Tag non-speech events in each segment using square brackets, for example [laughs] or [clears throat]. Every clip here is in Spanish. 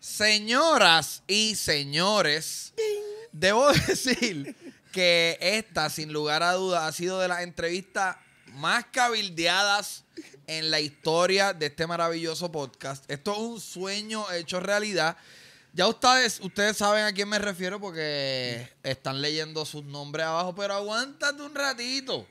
Señoras y señores, debo [laughs] decir que esta, sin lugar a dudas, ha sido de las entrevistas más cabildeadas en la historia de este maravilloso podcast. Esto es un sueño hecho realidad. Ya ustedes, ustedes saben a quién me refiero porque están leyendo sus nombres abajo, pero aguántate un ratito.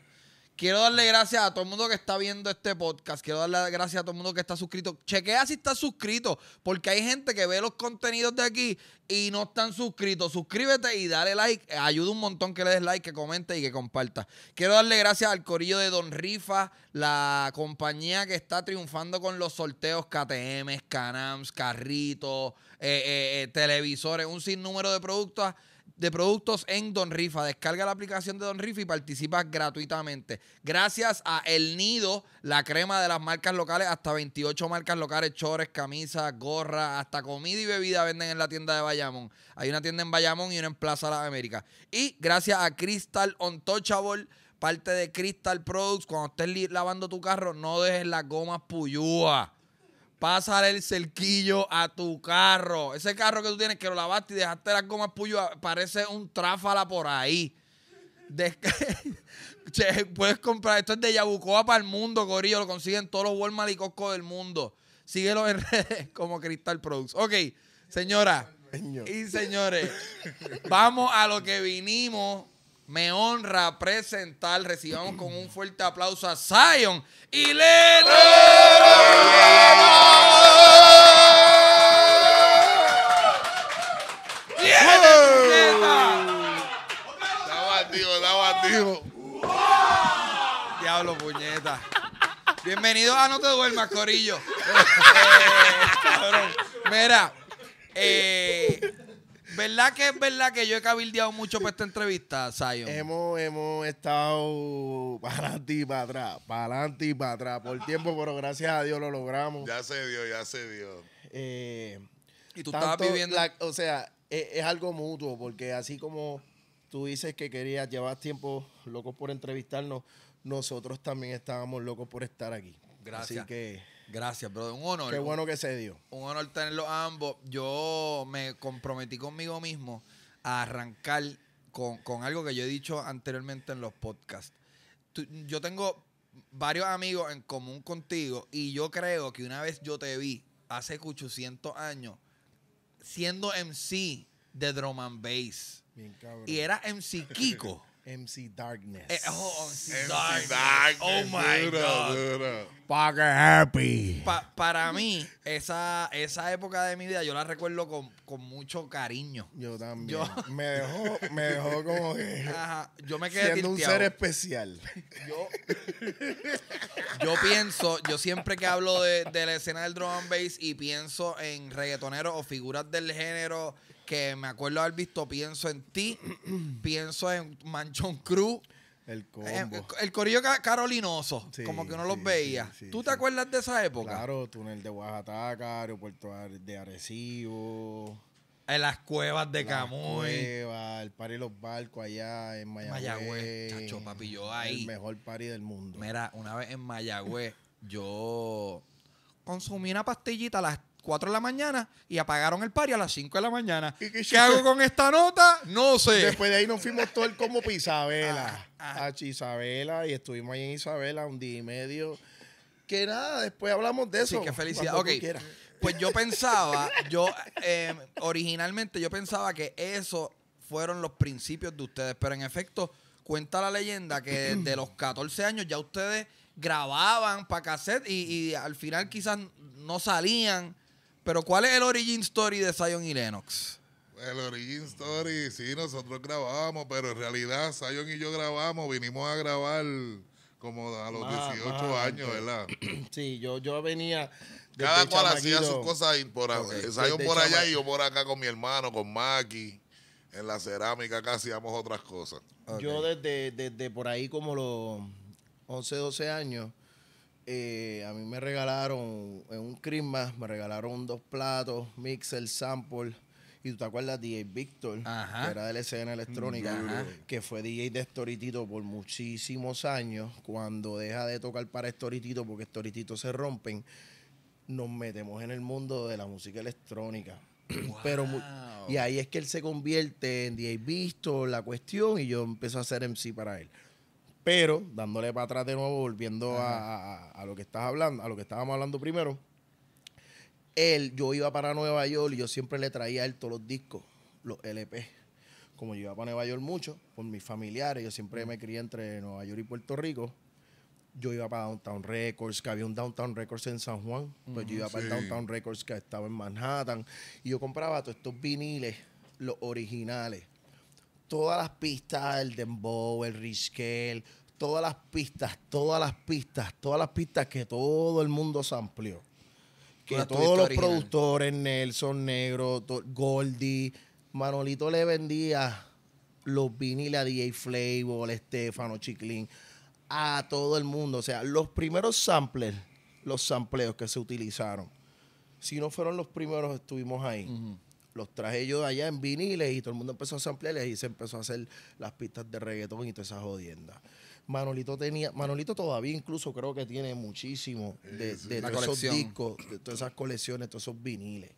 Quiero darle gracias a todo el mundo que está viendo este podcast. Quiero darle gracias a todo el mundo que está suscrito. Chequea si estás suscrito, porque hay gente que ve los contenidos de aquí y no están suscritos. Suscríbete y dale like. Ayuda un montón que le des like, que comente y que comparta. Quiero darle gracias al corillo de Don Rifa, la compañía que está triunfando con los sorteos KTM, Canams, carritos, eh, eh, eh, televisores, un sinnúmero de productos de productos en Don Rifa. Descarga la aplicación de Don Rifa y participa gratuitamente. Gracias a El Nido, la crema de las marcas locales, hasta 28 marcas locales, chores, camisas, gorra hasta comida y bebida venden en la tienda de Bayamón. Hay una tienda en Bayamón y una en Plaza Las América. Y gracias a Crystal Untouchable, parte de Crystal Products, cuando estés lavando tu carro, no dejes las gomas puyúas Pásale el cerquillo a tu carro. Ese carro que tú tienes que lo lavaste y dejaste las gomas puyo, ah, parece un tráfala por ahí. [laughs] puedes comprar, esto es de Yabucoa para el mundo, gorillo. Lo consiguen todos los Walmart y del mundo. Síguelo en [laughs] redes como Crystal Products. Ok, señora. Y señores, vamos a lo que vinimos me honra presentar, recibamos con un fuerte aplauso a Zion y Leno. Diablo, puñeta. Bienvenido a No Te Duermas, Corillo. [laughs] Eh, Mira, eh, ¿Verdad que es verdad que yo he cabildeado mucho para esta entrevista, Sayo Hemos, hemos estado para adelante y para atrás, para adelante y para atrás, por tiempo, pero gracias a Dios lo logramos. Ya se dio, ya se dio. Eh, y tú estabas viviendo. o sea, es, algo mutuo, porque así como tú dices que querías, llevar tiempo loco por entrevistarnos, nosotros también estábamos locos por estar aquí. Gracias. Así que. Gracias, brother. Un honor. Qué bueno que se dio. Un honor tenerlo ambos. Yo me comprometí conmigo mismo a arrancar con, algo que yo he dicho anteriormente en los podcasts. yo tengo varios amigos en común contigo y yo creo que una vez yo te vi hace 800 años siendo MC de drum and bass. Bien, y era MC Kiko. MC Darkness. Eh, oh, oh MC, Darkness. Oh my God. happy. para mí, esa, esa época de mi vida yo la recuerdo con, con mucho cariño. Yo también. [laughs] me, dejó, me dejó como que. Ajá, yo me quedé siendo un ser especial. Yo, yo pienso, yo siempre que hablo de, de la escena del drum and bass y pienso en reggaetoneros o figuras del género que me acuerdo haber visto Pienso en ti, [clears throat] pienso en Manchón Cruz. El eh, combo. Eh, el, corillo carolinoso, como que uno los veía. ¿Tú te acuerdas de esa época? Claro, túnel de Oaxaca, aeropuerto de Arecibo. En las cuevas de las Camuy. el pari de los barcos allá en Mayagüez. Mayagüez, chacho, papi, yo ahí. El mejor pari del mundo. Mira, una vez en Mayagüez, yo consumí una pastillita a las 4 de la mañana y apagaron el party a las 5 de la mañana. qué, hago con esta nota? No sé. Después de ahí nos fuimos todo el combo para Isabela. Ah, ah. Isabela y estuvimos ahí en Isabela un día y medio. Que nada, después hablamos de eso. Sí, qué felicidad. Pues yo pensaba, yo em, originalmente yo pensaba que eso fueron los principios de ustedes, pero en efecto cuenta la leyenda que de los 14 años ya ustedes grababan para cassette y, al final quizás no salían. Pero ¿cuál es el origin story de Zion y Lenox? El origin story, sí, nosotros grabábamos, pero en realidad Zion y yo grabamos, vinimos a grabar como a los 18 años, ¿verdad? [clears throat] Sí, yo, yo venía... Cada cual hacía sus cosas por, por allá y yo por acá con mi hermano, con Maki. En la cerámica acá hacíamos otras cosas. Yo desde, desde por ahí como los 11, 12 años eh, a mí me regalaron, en un Christmas, me regalaron dos platos, mixer, sample. Y tú te acuerdas DJ Víctor, que era de la escena electrónica, que fue DJ de Storitito por muchísimos años. Cuando deja de tocar para Storitito, porque Storitito se rompen, nos metemos en el mundo de la música electrónica. [clears throat] Pero y ahí es que él se convierte en DJ visto la cuestión, y yo empiezo a hacer MC para él. Pero dándole para atrás de nuevo, volviendo a, lo que estás hablando, a lo que estábamos hablando primero, él, yo iba para Nueva York y yo siempre le traía a él todos los discos, los LP. Como yo iba para Nueva York mucho, por mis familiares, yo siempre me crié entre Nueva York y Puerto Rico. Yo iba para Downtown Records, que había un Downtown Records en San Juan, pues yo iba para el Downtown Records que estaba en Manhattan. Y yo compraba todos estos viniles, los originales todas las pistas, el dembow, el risquel, todas las pistas, todas las pistas, todas las pistas que todo el mundo se Que todos los productores, Nelson Negro, Goldie, Manolito le vendía los viniles a DJ Flavor, Estefano, Chiclin, a todo el mundo. O sea, los primeros samplers, los sampleos que se utilizaron, si no fueron los primeros, estuvimos ahí. Los traje yo allá en viniles y todo el mundo empezó a samplear y se empezó a hacer las pistas de reggaeton y todas esas jodiendas. Manolito tenía, Manolito todavía incluso creo que tiene muchísimo de, esos discos, de todas esas colecciones, todos esos viniles.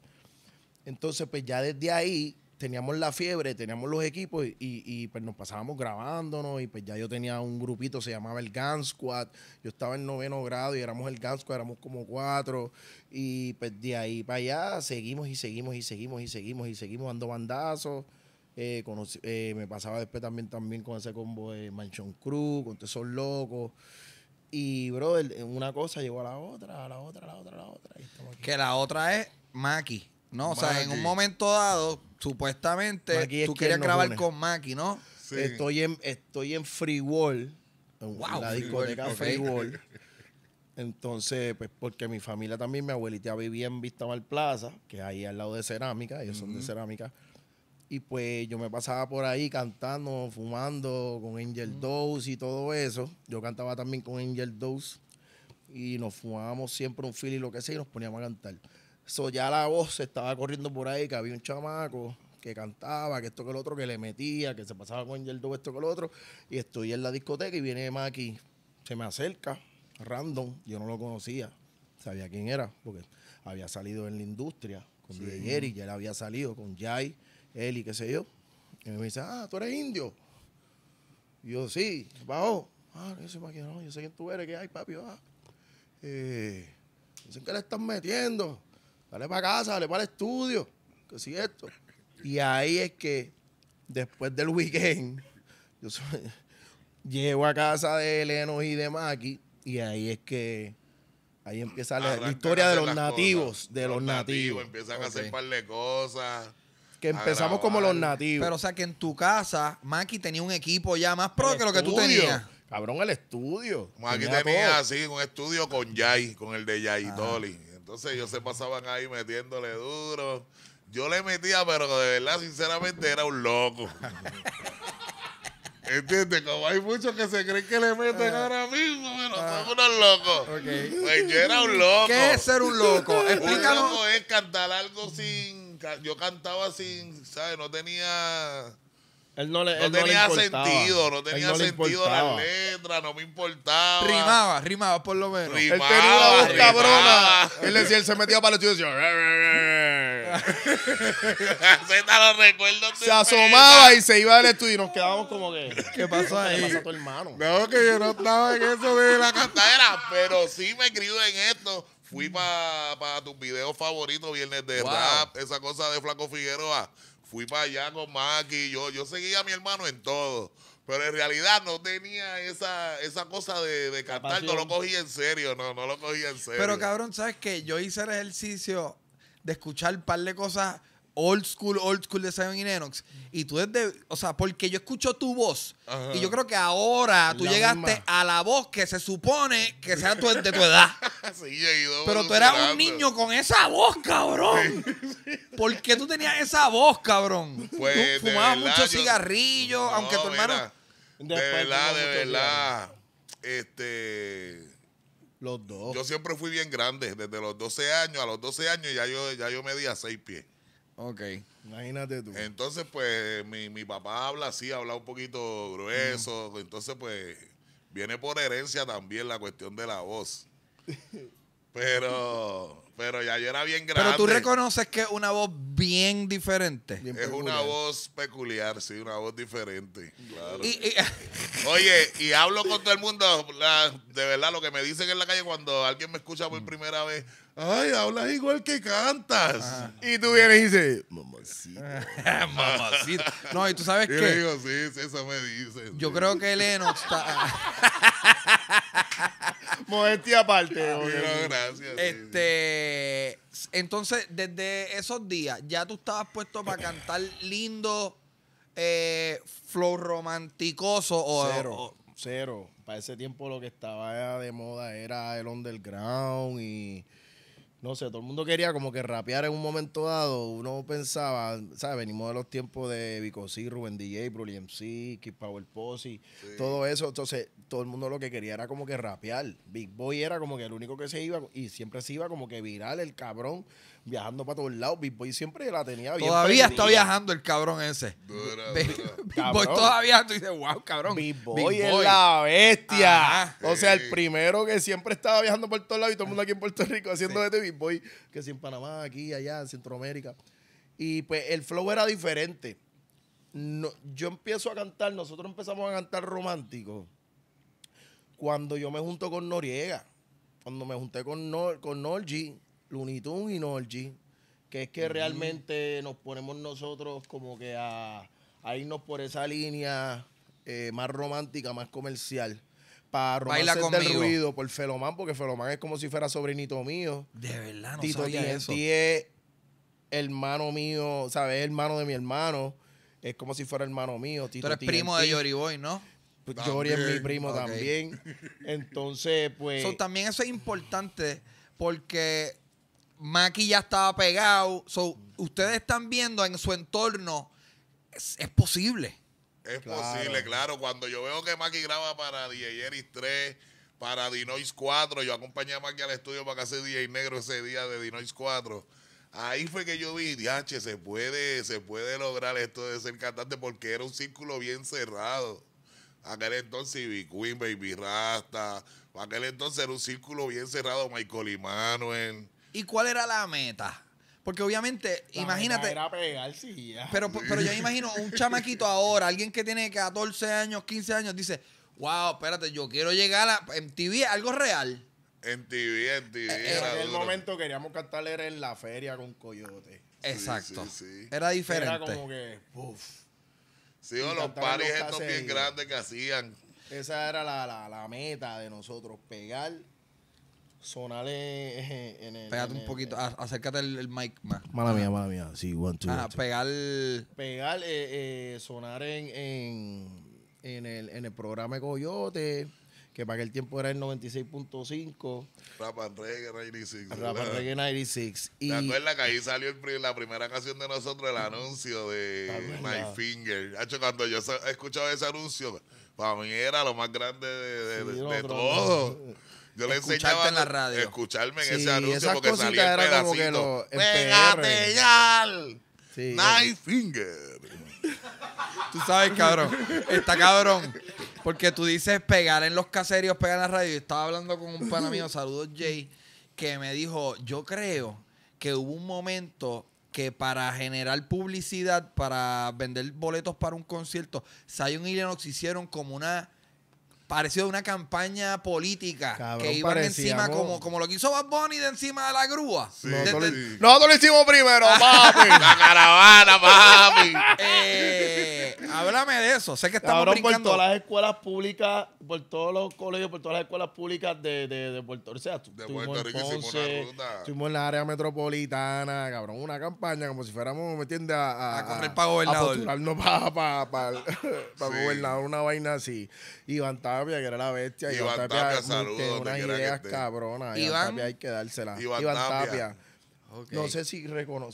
Entonces, pues ya desde ahí teníamos la fiebre, teníamos los equipos y, pues nos pasábamos grabándonos y pues ya yo tenía un grupito, se llamaba el Gun Squad, yo estaba en noveno grado y éramos el Gun Squad, éramos como cuatro y pues de ahí para allá seguimos y seguimos y seguimos y seguimos y seguimos dando bandazos. Eh, eh, me pasaba después también, también con ese combo de Manchón Cruz, con esos Locos. Y, brother, una cosa llegó a la otra, a la otra, a la otra, a la otra. que la otra es Maki, ¿no? O sea, en un momento dado, supuestamente, tú querías grabar con Maki, ¿no? Estoy, en, estoy en Free World, en la discoteca Free World. Entonces, pues porque mi familia también, mi abuelita vivía en Vista Plaza, que ahí al lado de cerámica, ellos son de cerámica. Y pues yo me pasaba por ahí cantando, fumando con Angel Dose y todo eso. Yo cantaba también con Angel Dose. Y nos fumábamos siempre un y lo que sea, y nos poníamos a cantar. Eso ya la voz estaba corriendo por ahí, que había un chamaco que cantaba, que esto que el otro, que le metía, que se pasaba con Angel Dose, esto que el otro. Y estoy en la discoteca y viene Maki, se me acerca, random, yo no lo conocía, sabía quién era, porque había salido en la industria con Jerry, ya él había salido con Jai él y qué sé yo. Y me dice, ah, tú eres indio. yo, sí, bajo. Ah, yo sé, no, yo sé quién tú eres, ¿qué hay, papi? Eh, dicen que le están metiendo. Dale para casa, dale para el estudio. Que si esto. Y ahí es que después del weekend, yo llego a casa de Eleno y de Maki, y ahí es que ahí empieza la, historia de los nativos, de los, nativos. Empiezan a hacer par de cosas. Que empezamos como los nativos. Pero o sea que en tu casa, Maki tenía un equipo ya más pro que lo que tú tenías. Cabrón, el estudio. Maki tenía, así un estudio con Jay, con el de Jay Dolly. Entonces ellos se pasaban ahí metiéndole duro. Yo le metía, pero de verdad, sinceramente, era un loco. [laughs] ¿Entiendes? Como hay muchos que se creen que le meten ahora mismo, pero ah. somos unos locos. Pues yo era un loco. ¿Qué es ser un loco? Explica Un loco es cantar algo sin yo cantaba sin, ¿sabes? No tenía... Él no, le, no tenía sentido, no tenía sentido las letras, no me importaba. Rimaba, rimaba por lo menos. Rimaba, él Él decía, él se metía para el estudio y decía. [laughs] se asomaba y se iba del estudio y nos quedábamos como que. ¿Qué pasó ahí? a tu hermano? No, que yo no estaba en eso de la cantadera, [laughs] pero sí me crió en esto Fui para pa tus videos favoritos, Viernes de Rap, esa cosa de Flaco Figueroa. Fui para allá con Maki, yo, yo seguía a mi hermano en todo. Pero en realidad no tenía esa, esa cosa de, de cantar, no lo cogí en serio, no, no lo cogí en serio. Pero cabrón, ¿sabes qué? Yo hice el ejercicio de escuchar un par de cosas old school, old school de Simon y enox mm. Y tú desde, o sea, porque yo escucho tu voz. Y yo creo que ahora tú llegaste a la voz que se supone que sea tu, de tu edad. [laughs] sí, Pero tú eras un niño con esa voz, cabrón. ¿Por qué tú tenías esa voz, cabrón? Pues, tú fumabas muchos cigarrillos, aunque tu hermano... de verdad, de verdad. Este... Los dos. Yo siempre fui bien grande, desde los 12 años. A los 12 años ya yo, ya yo medía 6 pies. Ok. Imagínate tú. Entonces, pues, mi, mi papá habla así, habla un poquito grueso. Entonces, pues, viene por herencia también la cuestión de la voz. Pero pero ya yo era bien grande. Pero tú reconoces que es una voz bien diferente. es una voz peculiar, sí, una voz diferente. Claro. [laughs] Oye, y hablo con todo el mundo. de verdad, lo que me dicen en la calle cuando alguien me escucha por mm. primera vez. Ay, hablas igual que cantas. Y tú vienes y dices, Mamacita [laughs] Mamacita No, y tú sabes que. Yo digo, sí, eso me dice. Yo creo que Lennox está. [laughs] Modestia aparte. Ah, gracias. Este. Eh, entonces, desde esos días, ya tú estabas puesto para cantar lindo, eh, flow romanticoso cero, cero. Para ese tiempo lo que estaba de moda era el underground y no sé, todo el mundo quería como que rapear en un momento dado. Uno pensaba, ¿sabes? Venimos de los tiempos de Vicosí, Rubén DJ, Broly MC, Kid Power Posse, todo eso. Entonces, todo el mundo lo que quería era como que rapear. Big Boy era como que el único que se iba y siempre se iba como que viral el cabrón viajando para todos lados. Big Boy siempre la tenía bien. Todavía está viajando el cabrón ese. Big, Boy todavía tú wow, cabrón. Big Boy, es la bestia. O sea, el primero que siempre estaba viajando por todos lados y todo el mundo aquí en Puerto Rico haciendo este Big Boy, que si en Panamá, aquí, allá, en Centroamérica. Y pues el flow era diferente. No, yo empiezo a cantar, nosotros empezamos a cantar romántico cuando yo me junto con Noriega. Cuando me junté con, Nor, con Norgy, Looney y Norji, que es que realmente nos ponemos nosotros como que a, irnos por esa línea eh, más romántica, más comercial. Para Baila el ruido por Felomán, porque Felomán es como si fuera sobrinito mío. De verdad, no Tito sabía eso. es hermano mío, es hermano de mi hermano. Es como si fuera hermano mío. Tito Tú eres primo de Boy, ¿no? Pues Yori es mi primo también. Entonces, pues. también eso es importante porque Maki ya estaba pegado. ustedes están viendo en su entorno, es, posible. Es posible, claro. Cuando yo veo que Maki graba para DJ Eris 3, para Dinois 4, yo acompañé a Maki al estudio para que hace DJ Negro ese día de Dinois 4. Ahí fue que yo vi, diache, se puede, se puede lograr esto de ser cantante porque era un círculo bien cerrado. Aquel entonces B Queen, Baby Rasta, aquel entonces era un círculo bien cerrado, Michael Manuel. ¿Y cuál era la meta? Porque obviamente, imagínate. Era pegar, sí, ya. Pero, pero yo imagino un chamaquito ahora, alguien que tiene 14 años, 15 años, dice: Wow, espérate, yo quiero llegar a TV algo real. En En TV, Eh, eh en El momento queríamos cantar era en la feria con Coyote. Exacto. Era diferente. Era como que. Sí, o los paris estos bien grandes que hacían. Esa era la, la meta de nosotros, pegar sonar en, el. Pégate un poquito, acércate el, mic más. Mala mía, mala mía. Sí, one, two. Ah, pegar. Pegar, eh, eh, sonar en, en, en, el, en el programa Coyote que para aquel tiempo era el 96.5. Rap and Reggae 96. Rap and Reggae 96. ¿Te acuerdas que ahí salió el, la primera canción de nosotros, el anuncio de My Finger? Hacho, cuando yo he escuchado ese anuncio, para mí era lo más grande de, de, de todo en la radio. escucharme en ese anuncio porque salía el pedacito. ¡Pégate ya! Sí, Night Finger. Tú sabes, cabrón. Está cabrón. Porque tú dices pegar en los caserios, pegar en la radio. Yo estaba hablando con un pana mío, saludos Jay, que me dijo, yo creo que hubo un momento que para generar publicidad, para vender boletos para un concierto, Zion y Lennox hicieron como una pareció una campaña política que iban encima como, como lo que hizo Bad Bunny de encima de la grúa. Nosotros, lo hicimos primero, [laughs] papi. la caravana, papi. Eh, háblame de eso. Sé que estamos brincando. por todas las escuelas públicas, por todos los colegios, por todas las escuelas públicas de, de Puerto Rico. de Puerto Rico hicimos la ruta. Estuvimos en la área metropolitana, cabrón, una campaña como si fuéramos, ¿me entiendes? A, a, correr para gobernador. A postularnos para [laughs] gobernador, una vaina así. Y van, que era la bestia. Iván, Tapia, Tapia unas ideas cabronas. Iván, Tapia hay que dársela Iván, Tapia. No sé si,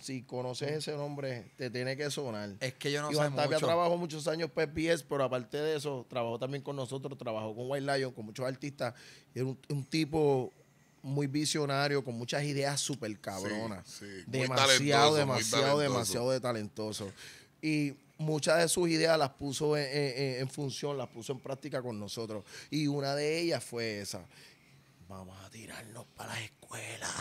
si conoces ese nombre, te tiene que sonar. Es que yo no Iván sé Tapia trabajó muchos años PPS, pero aparte de eso, trabajó también con nosotros, trabajó con White Lion, con muchos artistas. Era un, tipo muy visionario, con muchas ideas súper cabronas. Demasiado, demasiado, demasiado de talentoso. Y muchas de sus ideas las puso en, función, las puso en práctica con nosotros. Y una de ellas fue esa. Vamos a tirarnos para las escuelas,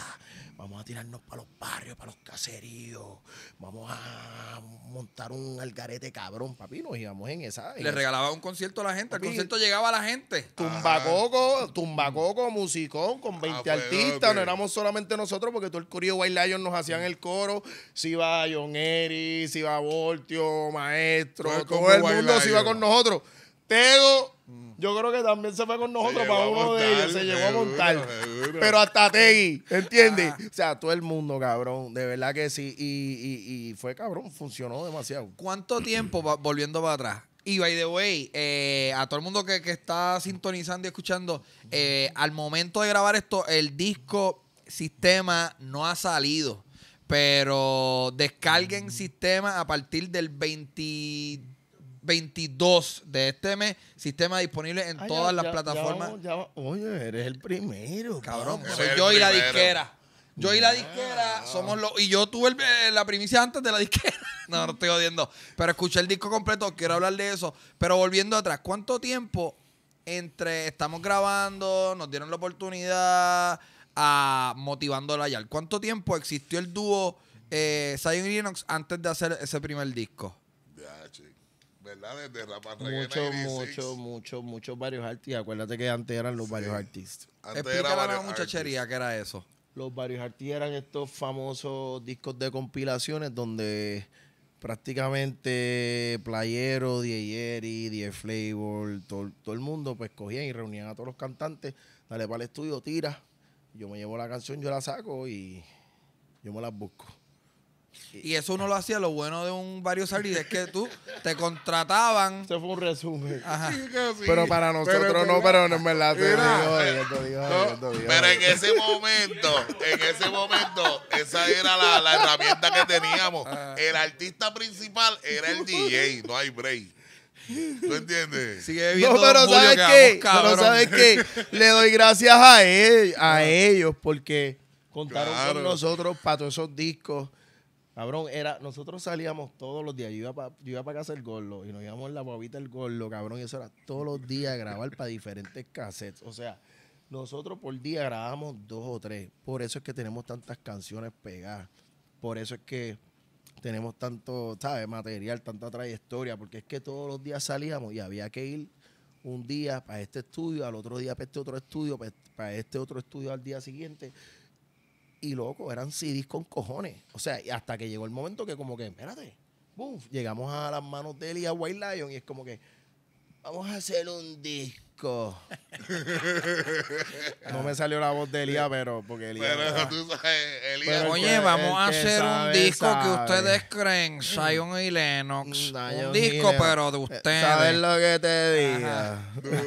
vamos a tirarnos para los barrios, para los caseríos, vamos a montar un algarete cabrón, papi, nos íbamos en esa. Le regalaba un concierto a la gente, el concierto llegaba a la gente. Tumbacoco, tumbacoco, musicón, con 20 ah, pues, artistas, no éramos solamente nosotros porque todo el curio White Lion nos hacían el coro, si va John Eri, si iba Voltio, Maestro, pues, todo el mundo se iba con nosotros. Tego, mm. yo creo que también se fue con nosotros para uno de ellos, se llevó a montar. Pero hasta Tegui, ¿entiendes? Ah. O sea, todo el mundo, cabrón, de verdad que sí. Y, fue cabrón, funcionó demasiado. ¿Cuánto [clears throat] tiempo, volviendo para atrás? Y by the way, eh, a todo el mundo que, está sintonizando y escuchando, eh, al momento de grabar esto, el disco Sistema no ha salido. Pero descarguen mm. Sistema a partir del 22. 22 de este mes. Sistema disponible en ah, todas las plataformas. oye, eres el primero. Cabrón, yo y la disquera. Yo y la disquera somos los. Y yo tuve eh, la primicia antes de la [laughs] disquera. No, no estoy odiando. Pero escuché el disco completo, quiero hablar de eso. Pero volviendo atrás, ¿cuánto tiempo entre estamos grabando, nos dieron la oportunidad a motivando la ¿Cuánto tiempo existió el dúo eh, Linux antes de hacer ese primer disco? Ya, ¿verdad? Desde Rapa Mucho, mucho, mucho, muchos varios artistas. Acuérdate que antes eran los varios artistas. Explícale a la muchachería ¿qué que era eso. Los varios artistas eran estos famosos discos de compilaciones donde prácticamente Playero, Dieyeri, Die Flavor, todo, el mundo pues cogían y reunían a todos los cantantes, dale para el estudio, tira, yo me llevo la canción, yo la saco y yo me la busco. Y eso uno lo hacía, lo bueno de un varios salidos es que tú te contrataban. Se [laughs] fue un resumen. Pero para nosotros no, pero no verdad Pero en ese momento, en ese momento, esa era la, la herramienta que teníamos. Ah. El artista principal era el DJ, no hay break. ¿Tú entiendes? Sigue no, pero ¿sabes qué? Pero ¿sabes qué? Le doy gracias a, él, a ah. ellos porque contaron con nosotros para todos esos discos Cabrón, era, nosotros salíamos todos los días. Yo iba para casa el gorlo y nos íbamos en la bobita el gorlo, cabrón. Y eso era todos los días grabar para diferentes cassettes. O sea, nosotros por día grabamos dos o tres. Por eso es que tenemos tantas canciones pegadas. Por eso es que tenemos tanto, ¿sabes? Material, tanta trayectoria. Porque es que todos los días salíamos y había que ir un día para este estudio, al otro día para este otro estudio, para este, este otro estudio al día siguiente y loco, eran CDs con cojones. O sea, hasta que llegó el momento que como que, espérate, llegamos a las manos de él y a White Lion y es como que, vamos a hacer un disco [laughs] no me salió la voz de Elía, pero porque Pero oye, vamos a hacer un disco que ustedes creen, Zion y Lennox. Mm, un disco, pero de eh, ustedes. ¿Sabes lo que te digo?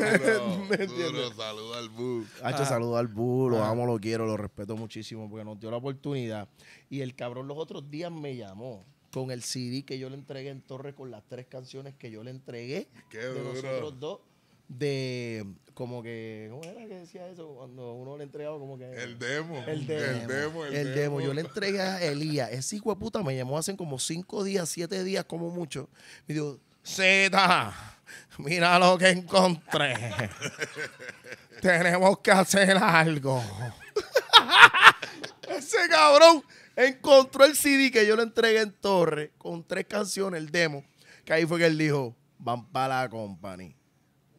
[laughs] Duro, saludo al Bull. Hacho, ah. al Bull, lo ah. amo, lo quiero, lo respeto muchísimo porque nos dio la oportunidad. Y el cabrón los otros días me llamó con el CD que yo le entregué en Torre con las tres canciones que yo le entregué. Qué de los dos de como que ¿cómo era que decía eso? Cuando uno le entregaba como que el demo, el demo, el demo, Yo le entregué a Elías, ese hijo de puta me llamó hace como cinco días, siete días como mucho. Me dijo, Z, mira lo que encontré. [laughs] Tenemos que hacer algo. [laughs] ese cabrón encontró el CD que yo le entregué en Torre con tres canciones, el demo. Que ahí fue que él dijo, van para la company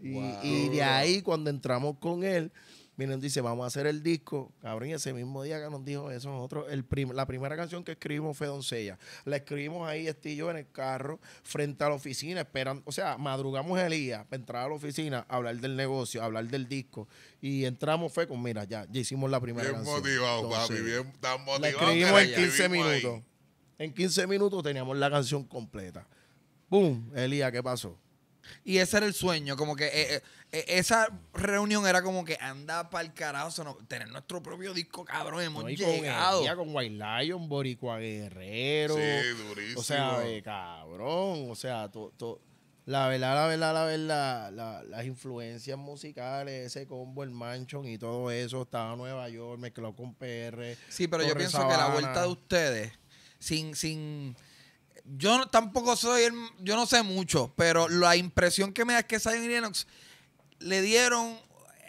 y, de ahí, cuando entramos con él, miren, dice, vamos a hacer el disco. Cabrón, ese mismo día que nos dijo eso, nosotros, el la primera canción que escribimos fue Doncella. La escribimos ahí, este yo, en el carro, frente a la oficina, esperando, o sea, madrugamos el día para entrar a la oficina, hablar del negocio, hablar del disco. Y entramos, fue con, mira, ya, ya hicimos la primera bien Motivado, papi, bien motivado. La escribimos en 15 minutos. En 15 minutos teníamos la canción completa. ¡Bum! Elías, ¿qué pasó? Y ese era el sueño, como que eh, eh, eh, esa reunión era como que anda para el carajo, tener nuestro propio disco, cabrón, hemos llegado. Con, con White Lion, Boricua Guerrero. Sí, durísimo. O sea, cabrón, o sea, la verdad, la verdad, la verdad, las influencias musicales, ese combo, el manchón y todo eso, estaba en Nueva York, mezcló con PR. Sí, pero yo pienso que la vuelta de ustedes, sin, sin, yo tampoco soy yo no sé mucho, pero la impresión que me da es que Zion y Lennox le dieron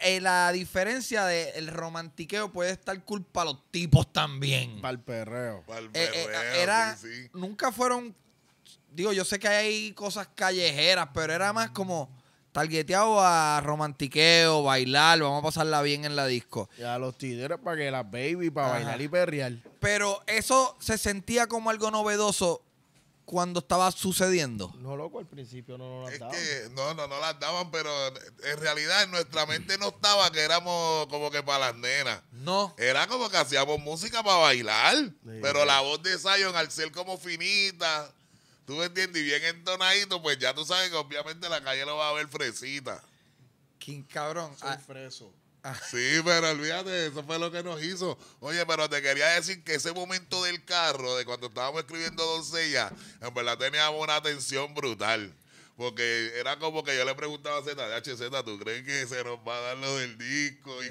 eh, la diferencia del el romantiqueo puede estar culpa a los tipos también. Para el perreo. Para el eh, eh, perreo. Nunca fueron, digo, yo sé que hay cosas callejeras, pero era más como targeteado a romantiqueo, bailar, vamos a pasarla bien en la disco. Y a los tideros para que la baby, para bailar y perrear. Pero eso se sentía como algo novedoso cuando estaba sucediendo? No, loco, al principio no, no las es Que, no, no, no las daban, pero en realidad en nuestra mente no estaba que éramos como que para las nenas. No. Era como que hacíamos música para bailar. pero la voz de Zion, al ser como finita, tú me entiendes, y bien entonadito, pues ya tú sabes que obviamente la calle lo va a ver fresita. ¿Quién cabrón. Soy ah, freso. [laughs] Sí, pero olvídate, eso fue lo que nos hizo. Oye, pero te quería decir que ese momento del carro, de cuando estábamos escribiendo doncella, en verdad teníamos una tensión brutal. Porque era como que yo le preguntaba a Zeta, ¿tú crees que se nos va a dar lo del disco? Y,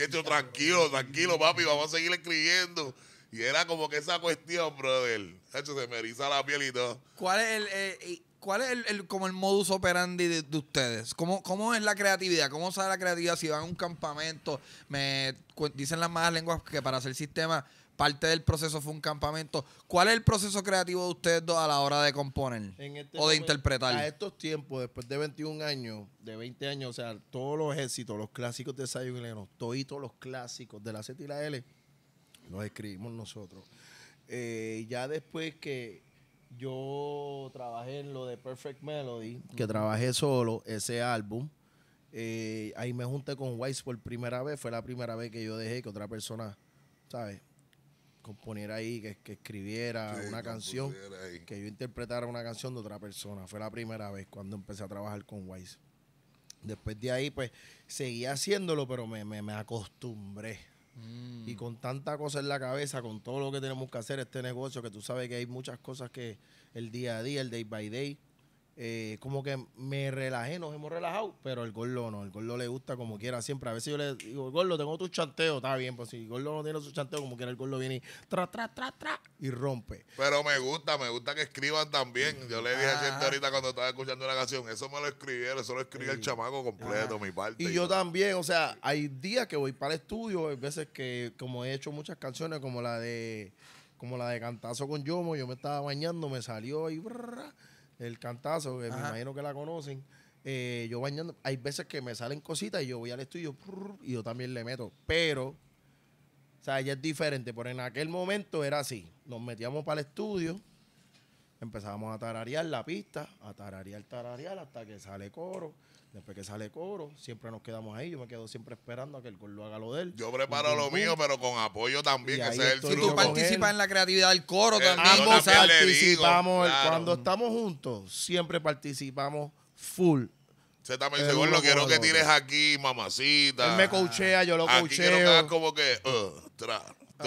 esto tranquilo, tranquilo, papi, vamos a seguir escribiendo. Y era como que esa cuestión, brother. hecho, se me eriza la piel y todo. ¿Cuál es el, ¿Cuál es el, como el modus operandi de, ustedes? ¿Cómo, ¿Cómo, es la creatividad? ¿Cómo sale la creatividad? Si van a un campamento, me dicen las malas lenguas que para hacer sistema parte del proceso fue un campamento. ¿Cuál es el proceso creativo de ustedes a la hora de componer este o de interpretar? A estos tiempos, después de 21 años, de 20 años, o sea, todos los éxitos, los clásicos de Sayo Leno, todos los clásicos de la C y la L, los escribimos nosotros. Eh, ya después que yo trabajé en lo de Perfect Melody, que trabajé solo ese álbum. Eh, ahí me junté con Wise por primera vez. Fue la primera vez que yo dejé que otra persona, ¿sabes? Componiera ahí, que, que escribiera una canción, que yo interpretara una canción de otra persona. Fue la primera vez cuando empecé a trabajar con Wise. Después de ahí, pues, seguí haciéndolo, pero me, me acostumbré Mm. Y con tanta cosa en la cabeza, con todo lo que tenemos que hacer, este negocio, que tú sabes que hay muchas cosas que el día a día, el day by day, eh, como que me relajé, nos hemos relajado, pero el gordo no, el gordo le gusta como quiera siempre. A veces yo le digo, gordo, tengo tu chanteo, está bien, pues si el gordo no tiene su chanteo, como quiera el gordo viene y tra, tra, tra, tra, y rompe. Pero me gusta, me gusta que escriban también. Yo le dije a gente ah. ahorita cuando estaba escuchando Una canción, eso me lo escribieron, eso lo escribió el chamaco completo, ah. mi parte. Y, yo también, o sea, hay días que voy para el estudio, hay veces que, como he hecho muchas canciones, como la de como la de Cantazo con Yomo, yo me estaba bañando, me salió y el cantazo, que me imagino que la conocen. Eh, yo bañando, hay veces que me salen cositas y yo voy al estudio y yo también le meto. Pero, o sea, ella es diferente, pero en aquel momento era así. Nos metíamos para el estudio, empezábamos a tararear la pista, a tararear, tararear hasta que sale coro. Después que sale coro, siempre nos quedamos ahí. Yo me quedo siempre esperando a que el coro haga lo de él. Yo preparo lo mío, pero con apoyo también, que el Si tú participas en la creatividad del coro eh, también. participamos. Cuando estamos juntos, siempre participamos full. Se también dice, lo quiero que tires aquí, mamacita. Él me coachea, yo lo coacheo. quiero que como que,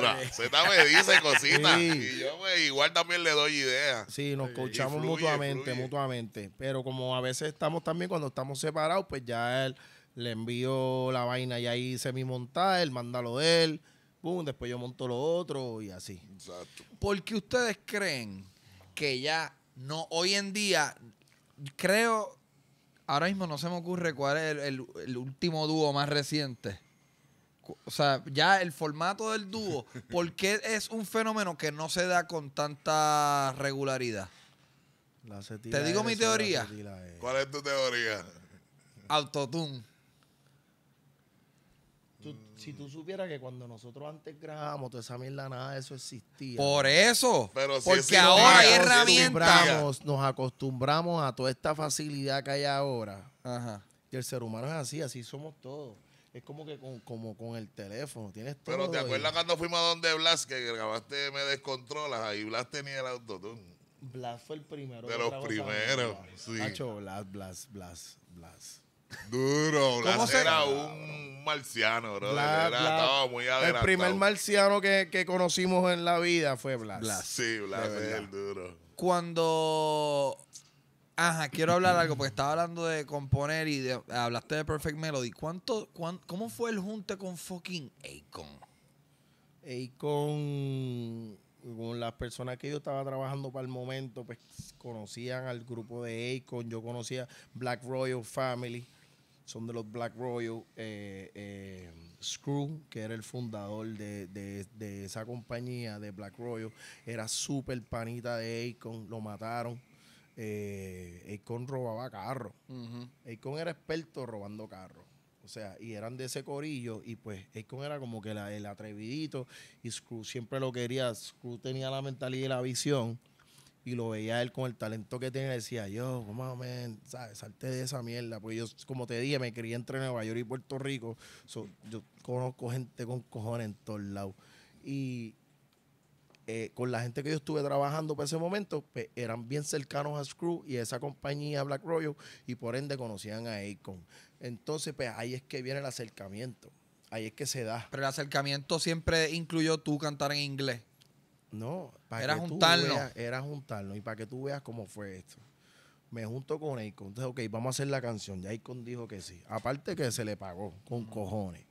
me dice cositas. Y yo pues, igual también le doy ideas. Sí, nos coachamos mutuamente, mutuamente. Pero como a veces estamos también, cuando estamos separados, pues ya él le envío la vaina y ahí se mi monta él manda lo de él, boom, después yo monto lo otro y así. Exacto. ¿Por qué ustedes creen que ya no, hoy en día, creo, ahora mismo no se me ocurre cuál es el último dúo más reciente o sea, ya el formato del dúo, ¿por qué es un fenómeno que no se da con tanta regularidad? Te digo mi teoría. ¿Cuál es tu teoría? Autotune. si tú supieras que cuando nosotros antes grabábamos toda esa mierda, nada eso existía. Por eso. porque ahora hay herramientas. Nos acostumbramos a toda esta facilidad que hay ahora. Ajá. Y el ser humano es así, así somos todos es como que con, como con el teléfono. Tienes todo Pero ¿te acuerdas cuando fuimos a donde Blas que grabaste Me Descontrolas? Ahí Blas tenía el autotune. Blas fue el primero. De los primeros, sí. Blas, Blas, Blas, Blas. Duro, Blas era un marciano, bro. estaba muy adelantado. El primer marciano que, que, conocimos en la vida fue Blas. Blas. Sí, Blas, es el duro. Cuando Ajá, quiero hablar algo porque estaba hablando de componer y hablaste de Perfect Melody. ¿Cuánto, ¿Cómo fue el junte con fucking Akon? Akon, con las personas que yo estaba trabajando para el momento, pues conocían al grupo de Akon. Yo conocía Black Royal Family, son de los Black Royal. Eh, eh, Screw, que era el fundador de, de esa compañía de Black Royal, era súper panita de Akon, lo mataron eh, robaba carros. Econ era experto robando carros. O sea, y eran de ese corillo. Y pues Econ era como que el atrevidito. Y Screw siempre lo quería. Screw tenía la mentalidad y la visión. Y lo veía él con el talento que tenía. Decía, yo, como ¿sabes? Salte de esa mierda. pues yo, como te dije, me crié entre Nueva York y Puerto Rico. yo conozco gente con cojones en todos lados. Y, eh, con la gente que yo estuve trabajando para ese momento, pues, eran bien cercanos a Screw y a esa compañía Black Royal y por ende conocían a Akon. Entonces, pues ahí es que viene el acercamiento. Ahí es que se da. Pero el acercamiento siempre incluyó tú cantar en inglés. No, era juntarlo era juntarlo y para que tú veas cómo fue esto. Me junto con Akon. Entonces, ok, vamos a hacer la canción. y Akon dijo que sí. Aparte que se le pagó con mm. cojones.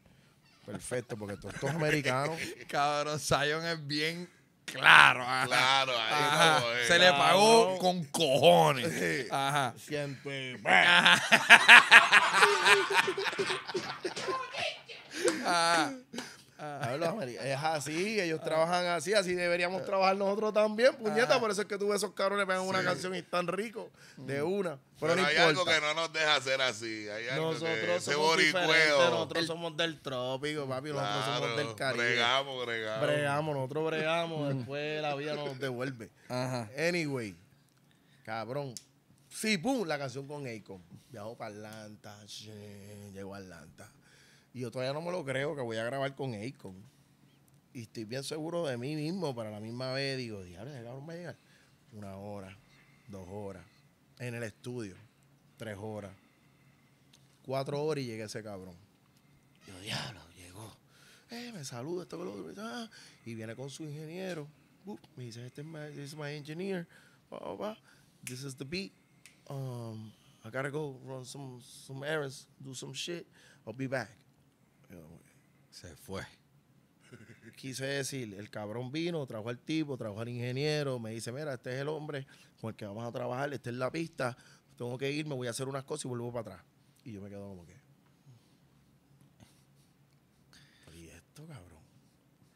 Perfecto, porque todos estos americanos. [laughs] Cabrón, Zion es bien Claro, Claro, eh, Se le pagó con cojones. Eh, [laughs] Ah. Es así, ellos trabajan así, así deberíamos trabajar nosotros también, puñeta. Ah. Por eso es que tú esos cabrones pegan una canción y están ricos de mm. una. Pero, hay algo que no nos deja hacer así. Hay algo nosotros somos nosotros somos del trópico, papi, nosotros somos del Caribe. Bregamos, bregamos. Bregamos, nosotros bregamos, después la vida nos devuelve. Ajá. Anyway, cabrón. Sí, pum, la canción con Akon. Viajó para Atlanta, llegó a Atlanta y yo todavía no me lo creo que voy a grabar con Akon. Y estoy bien seguro de mí mismo, para la misma vez digo, diablo, ese cabrón va a llegar. Una hora, dos horas. En el estudio, tres horas. Cuatro horas y llegué ese cabrón. Yo, diablo, llegó. Eh, me saluda, esto que lo otro. Ah". y viene con su ingeniero. me dice, este es mi ingeniero. engineer. This is the beat. Um, I gotta go run some, some errands, do some shit. I'll be back. Se fue. Quise decir, el cabrón vino, trajo al tipo, trajo al ingeniero, me dice, mira, este es el hombre con el que vamos a trabajar, este es la pista, tengo que irme, voy a hacer unas cosas y vuelvo para atrás. Y yo me quedo como que... ¿Y esto, cabrón?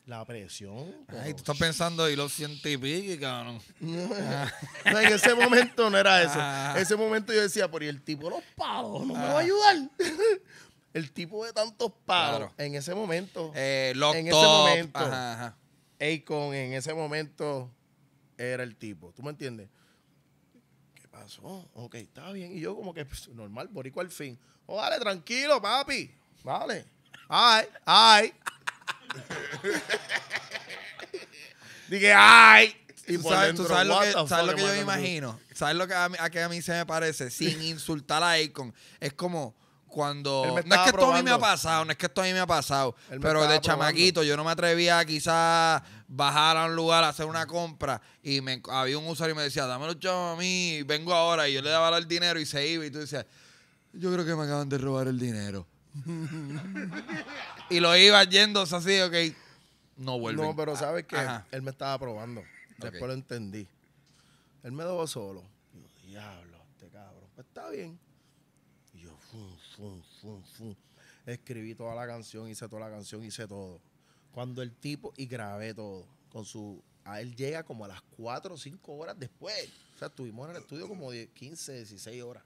La presión. Ay, tú estás pensando y los ciento y cabrón. [laughs] en ese momento no era eso. Ah. En ese momento yo decía, por el tipo los palos, no me va a ah. ayudar. [laughs] el tipo de tantos padres en ese momento. Eh, en ese momento. Akon en ese momento era el tipo. ¿Tú me entiendes? ¿Qué pasó? Ok, está bien. Y yo como que pues, normal, borico al fin. Oh, dale, tranquilo, papi. Vale. Ay, ay. [laughs] Dije, ay. sabes, lo que, yo me imagino? ¿Sabes lo que a, mí, mí se me parece? Sin [laughs] insultar a Akon. Es como cuando. No es que esto a mí me ha pasado, no es que esto a mí me ha pasado. pero de chamaquito, yo no me atrevía a quizás bajar a un lugar a hacer una compra. Y me, había un usuario y me decía, Dámelo los a mí, vengo ahora. Y yo le daba el dinero y se iba. Y tú decías, yo creo que me acaban de robar el dinero. [laughs] y lo iba yendo así, ok. No vuelvo. No, pero sabes que él me estaba probando. Después lo entendí. Él me dejó solo. diablo, este cabrón. Pues está bien. Escribí toda la canción, hice toda la canción, hice todo. Cuando el tipo, y grabé todo, con su... A él llega como a las 4 o 5 horas después. O sea, estuvimos en el estudio como 15, 16 horas.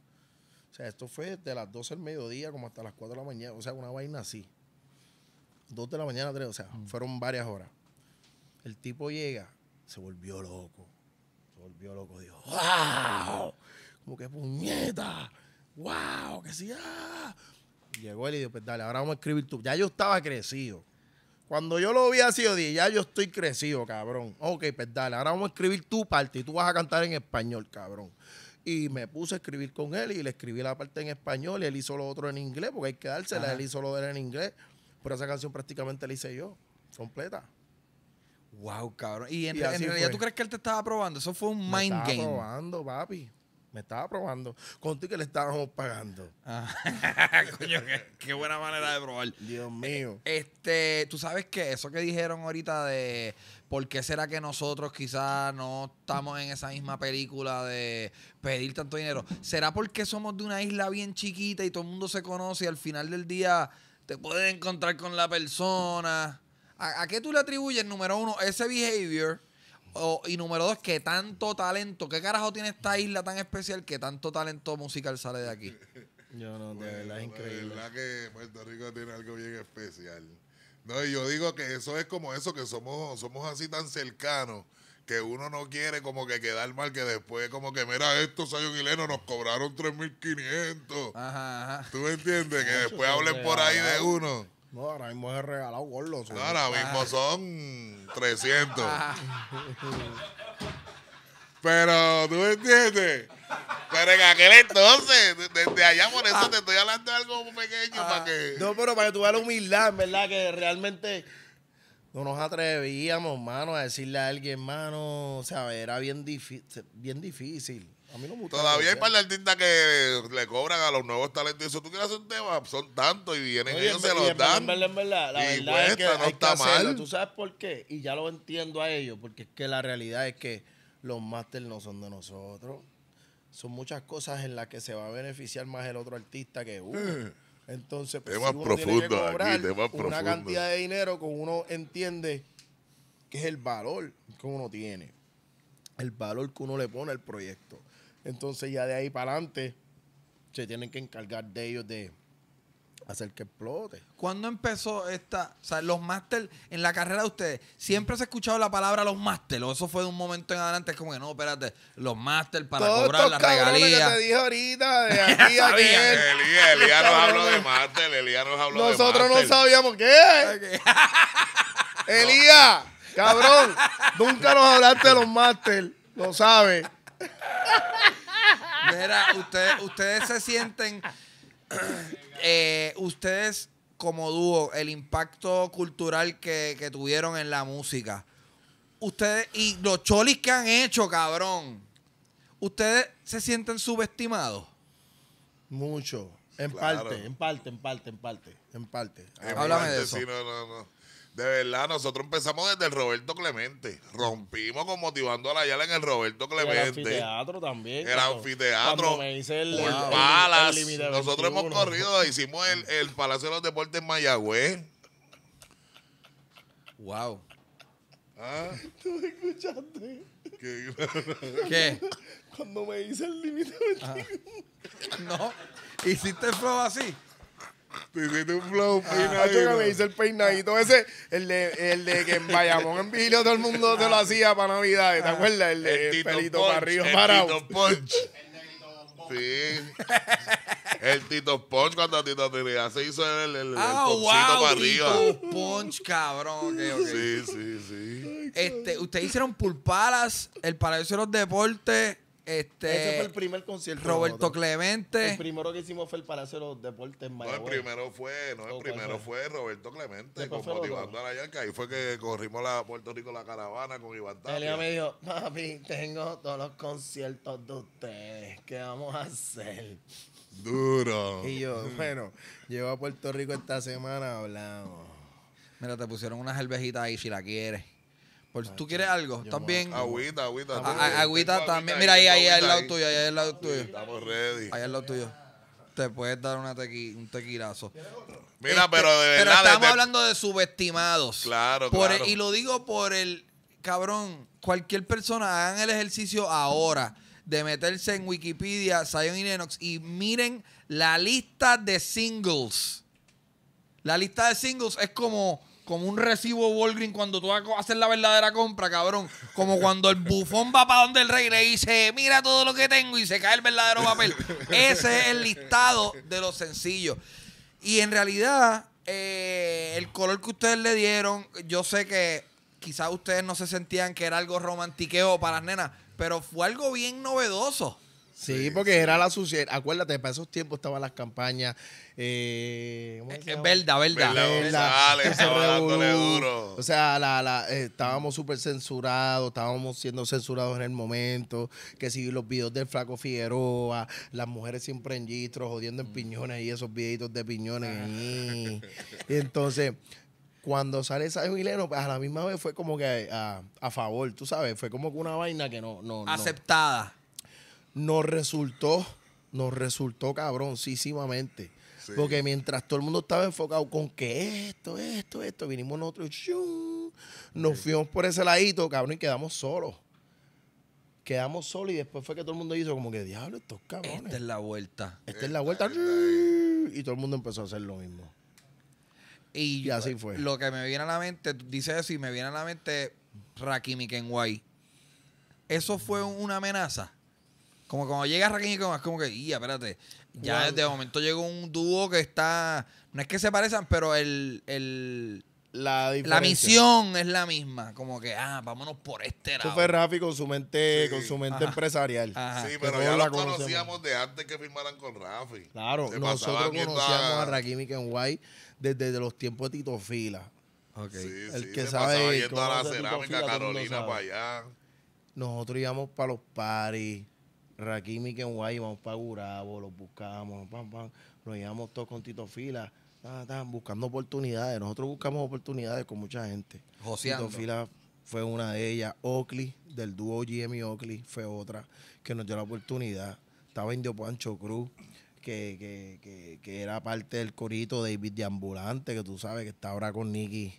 O sea, esto fue de las 12 del mediodía como hasta las 4 de la mañana. O sea, una vaina así. 2 de la mañana, 3. O sea, mm. fueron varias horas. El tipo llega, se volvió loco. Se volvió loco. Dijo, ¡Wow! Como que puñeta wow, que sí, ah. Llegó él y dijo, pues dale, ahora vamos a escribir tú. Ya yo estaba crecido. Cuando yo lo vi así, yo dije, ya yo estoy crecido, cabrón. Ok, pues dale, ahora vamos a escribir tu parte y tú vas a cantar en español, cabrón. Y me puse a escribir con él y le escribí la parte en español y él hizo lo otro en inglés, porque hay que dársela, él hizo lo de él en inglés. Pero esa canción prácticamente la hice yo, completa. Wow, cabrón. Y en, realidad, ¿tú crees que él te estaba probando? Eso fue un me mind estaba probando, papi. Me estaba probando. Contigo que le estábamos pagando. Ah. [laughs] coño, qué, buena manera de probar. Dios mío. Eh, este, tú sabes que eso que dijeron ahorita de por qué será que nosotros quizás no estamos en esa misma película de pedir tanto dinero. ¿Será porque somos de una isla bien chiquita y todo el mundo se conoce y al final del día te puedes encontrar con la persona? ¿A, a qué tú le atribuyes, número uno, ese behavior? y número dos, que tanto talento. ¿Qué carajo tiene esta isla tan especial que tanto talento musical sale de aquí? Yo no, de verdad es increíble. De verdad que Puerto Rico tiene algo bien especial. No, y yo digo que eso es como eso, que somos, somos así tan cercanos que uno no quiere como que quedar mal, que después como que, mira, estos ayunilenos nos cobraron 3.500. Ajá, ajá. ¿Tú me entiendes? Que después hablen por ahí de uno. No, ahora mismo es regalado gordo. No, ahora ah. mismo son 300. [laughs] Pero, ¿tú me entiendes? Pero en aquel entonces, desde allá, por eso ah. te estoy hablando de algo pequeño ah. para que. No, pero para que tú la humildad, ¿verdad? Que realmente no nos atrevíamos, hermano, a decirle a alguien, hermano, o sea, era bien, difícil bien difícil. A mí no me Todavía hay par de artistas que le cobran a los nuevos talentos. Eso tú quieres hacer un tema, son tantos y vienen ellos se los dan. la verdad es que no está mal. ¿Tú sabes por qué? Y ya lo entiendo a ellos, porque es que la realidad es que los máster no son de nosotros. Son muchas cosas en las que se va a beneficiar más el otro artista que uno. Eh, Entonces, pues, si una cantidad de dinero que uno entiende que es el valor que uno tiene, el valor que uno le pone al proyecto. Entonces ya de ahí para adelante se tienen que encargar de ellos de hacer que explote. ¿Cuándo empezó esta, o sea, los máster en la carrera de ustedes? ¿Siempre se ha escuchado la palabra los máster o eso fue de un momento en adelante? Es como que no, espérate, los máster para cobrar la regalía. que te dije ahorita de [laughs] aquí a aquí. Elías, Elías nos habló de máster, Elías nos habló Nosotros de Nosotros no sabíamos qué. Elías, cabrón, [laughs] nunca nos hablaste de los máster, lo sabes. Mira, ustedes, ustedes se sienten, [clears throat] eh, ustedes como dúo, el impacto cultural que, tuvieron en la música. Ustedes, y los cholis que han hecho, cabrón. ¿Ustedes se sienten subestimados? Mucho. En parte, en parte, en parte, en parte, Háblame de eso. no, no, no. De verdad, nosotros empezamos desde el Roberto Clemente. Rompimos con motivando a la Yala en el Roberto Clemente. El anfiteatro también. El anfiteatro. Cuando me el, nosotros hemos corrido, hicimos el, el Palacio de los Deportes en Mayagüez. Wow. ¿Ah? [laughs] ¿Tú me escuchaste? ¿Qué? Cuando me hice el límite. Ah. No. ¿Hiciste el flow así? Te hiciste un flow ah, peinadito. Ah, me hice el peinadito ese, el de, el de que en Bayamón en Vigilio todo el mundo te lo hacía para Navidad, ¿te ah, acuerdas? El de el pelito para arriba, el de Tito Punch. [laughs] Sí. El Tito Punch cuando Tito tenía se hizo el, el, ah, wow, para arriba. Tito Punch, cabrón. Sí, sí, sí. Este, ustedes hicieron pulparas, el Palacio de los Deportes. Este, el primer concierto. Roberto Clemente. El primero que hicimos fue el Palacio de los Deportes. No, el primero fue, no, el primero fue? Roberto Clemente con Motivando a la Ahí fue que corrimos a Puerto Rico la caravana con Iván Tapia. Elia me dijo, papi, tengo todos los conciertos de ustedes. ¿Qué vamos a hacer? Duro. Y yo, [laughs] bueno, llevo a Puerto Rico esta semana, hablando Mira, te pusieron una cervejita ahí si la quieres. ¿Tú quieres algo? ¿Estás bien? Agüita, agüita. agüita también. Mira ahí, ahí al lado tuyo, ahí al lado tuyo. Estamos ready. Ahí al lado tuyo. Te puedes dar tequi- un tequirazo. Mira, este, pero de verdad. Pero estamos hablando de subestimados. Claro, claro. y lo digo por el cabrón. Cualquier persona hagan el ejercicio ahora de meterse en Wikipedia, Zion y Lennox y miren la lista de singles. La lista de singles es como como un recibo Walgreens cuando tú haces la verdadera compra, cabrón. Como cuando el bufón va para donde el rey le dice, mira todo lo que tengo y se cae el verdadero papel. Ese es el listado de los sencillos. Y en realidad, eh, el color que ustedes le dieron, yo sé que quizás ustedes no se sentían que era algo romantiqueo para las nenas, pero fue algo bien novedoso. Sí, porque era la suciedad. Acuérdate, para esos tiempos estaban las campañas eh, es verdad, verdad. duro. O sea, la, la, eh, estábamos súper censurados, estábamos siendo censurados en el momento. Que si los videos del Flaco Figueroa, las mujeres siempre en gistro jodiendo en mm. piñones y esos videitos de piñones. Ah. [laughs] y entonces, cuando sale esa Mileno, pues a la misma vez fue como que a, favor, tú sabes, fue como que una vaina que no. no Aceptada. No. Nos resultó, nos resultó cabroncísimamente porque mientras todo el mundo estaba enfocado con que esto, esto, esto, vinimos nosotros, y nos fuimos por ese ladito, cabrón, y quedamos solos. Quedamos solos y después fue que todo el mundo hizo como que, diablo, estos cabrones. Esta es la vuelta. Esta, es la vuelta. y todo el mundo empezó a hacer lo mismo. Y, así fue. Lo que me viene a la mente, dice así, me viene a la mente Rakimi Kenway. Eso fue una amenaza. Como cuando llega Rakimi es como que, ya, espérate. Ya desde de momento llegó un dúo que está. No es que se parezcan, pero el. el la, la, misión es la misma. Como que, ah, vámonos por este lado. Eso fue Rafi con su mente, con su mente empresarial. Sí, pero ya la conocíamos de antes que firmaran con Rafi. Claro, nosotros conocíamos a Rakimi Kenway desde, los tiempos de Tito Fila. Okay. Sí, el que sabe. Yendo a la cerámica Carolina para allá. Nosotros íbamos para los paris Rakim y Kenway, vamos para Gurabo, los buscamos, pam, pam, nos llevamos todos con Tito Fila, buscando oportunidades. Nosotros buscamos oportunidades con mucha gente. Tito Fila fue una de ellas. Oakley, del dúo GM Oakley, fue otra que nos dio la oportunidad. Estaba Indio Pancho Cruz. Que, era parte del corito David de Ambulante, que tú sabes que está ahora con Nicky.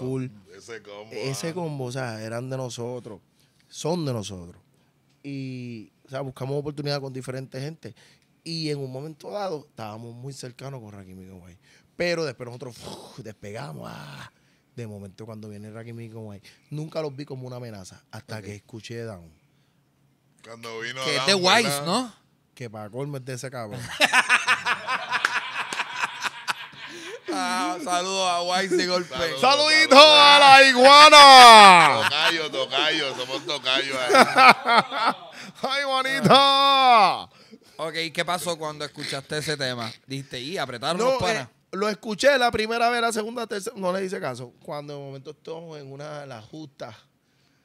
Full. Ese combo. Ese ah. combo, o sea, eran de nosotros. Son de nosotros. Y, o sea, buscamos oportunidad con diferentes gente. Y en un momento dado, estábamos muy cercanos con Rakim Wai Pero después nosotros despegamos. ¡ah! de momento, cuando viene Rakim Wai nunca los vi como una amenaza hasta que escuché Down. Cuando vino Que este de Wise, ¿no? Que para colmo es de ese cabrón. [laughs] [laughs] Ah, saludos a Wise de golpe. ¡Saluditos a la iguana! tocayo, tocayo, somos tocayos. [laughs] ¡Ay, Juanita! Ah. Ok, ¿qué pasó cuando escuchaste ese tema? Dijiste, y apretaron los panas. Eh, lo escuché la primera vez, la segunda, tercera, no le hice caso. Cuando de momento estoy en una de las justas,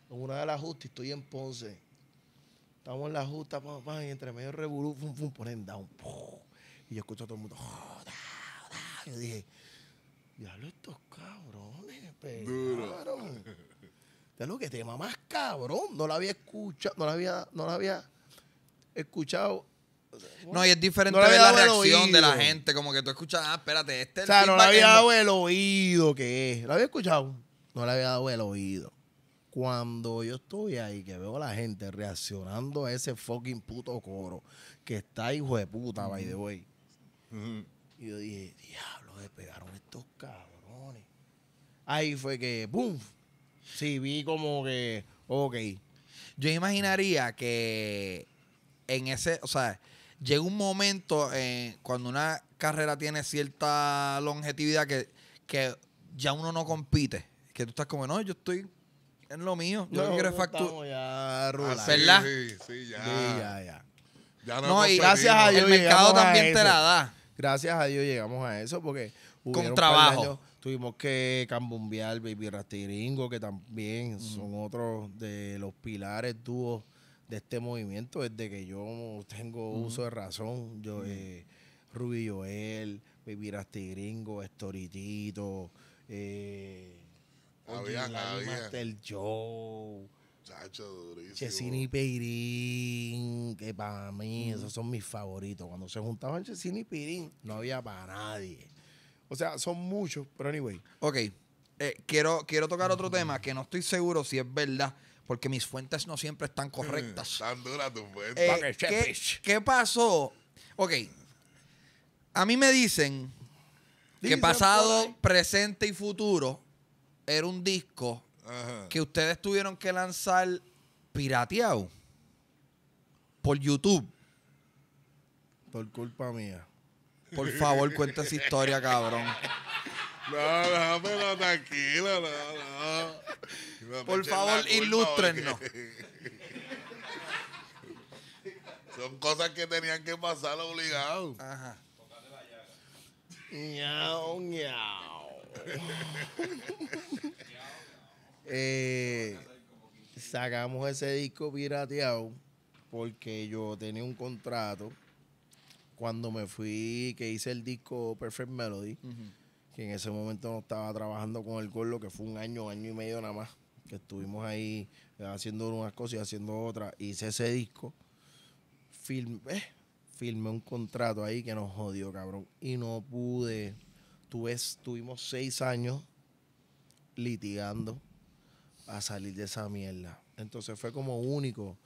en una de las justas, estoy en Ponce. Estamos en la justa, pam, y entre medio revolú, pum, pum, ponen down. y yo escucho a todo el mundo, oh, Yo dije, diablo, estos cabrones, pegaron. Es este lo que este tema más cabrón. No la había escuchado, no la había, no la había escuchado. No, y es diferente la reacción de la gente. Como que tú escuchas, ah, espérate, este. O sea, no le había dado el oído que es. ¿Lo había escuchado? No le había dado el oído. Cuando yo estoy ahí, que veo a la gente reaccionando a ese fucking puto coro, que está hijo de puta, vaya by the way. Y yo dije, diablo, despegaron estos cabrones. Ahí fue que, ¡pum! Sí, vi como que, ok. Yo imaginaría que en ese, o sea, llega un momento cuando una carrera tiene cierta longevidad que, que ya uno no compite. Que tú estás como, no, yo estoy en lo mío. Yo no, quiero facturar. Ah, ya, Sí, sí, ya. ya, no, no y gracias a Dios. El mercado también te la da. Gracias a Dios llegamos a eso porque. Con trabajo. Tuvimos que cambumbear Baby Rastiringo, que también mm. son otros de los pilares dúos de este movimiento. Desde que yo tengo mm. uso de razón, yo, mm. eh, Joel, Baby Rastiringo, Estoritito, eh, Master Joe. Chesini Pirín, que para mí esos son mis favoritos. Cuando se juntaban Chesini y Pirín, no había para nadie. O sea, son muchos, pero anyway. Ok. Eh, quiero, quiero tocar otro tema que no estoy seguro si es verdad, porque mis fuentes no siempre están mm, correctas. Tan duras tus fuentes. Eh, ¿qué, pasó? Ok. A mí me dicen que pasado, presente y futuro era un disco que ustedes tuvieron que lanzar pirateado por YouTube. Por culpa mía. Por favor, cuenta historia, cabrón. No, déjame pero tranquilo, no, Por favor, ilústrenos. Son cosas que tenían que pasar obligados. Ajá. Ñao, ñao. eh, sacamos ese disco pirateado porque yo tenía un contrato cuando me fui, que hice el disco Perfect Melody, que en ese momento no estaba trabajando con el Gorlo, que fue un año, año y medio nada más, que estuvimos ahí eh, haciendo unas cosas y haciendo otras, hice ese disco, filmé, eh, firmé un contrato ahí que nos jodió, cabrón, y no pude, tuve, tuvimos seis años litigando a salir de esa mierda. Entonces fue como único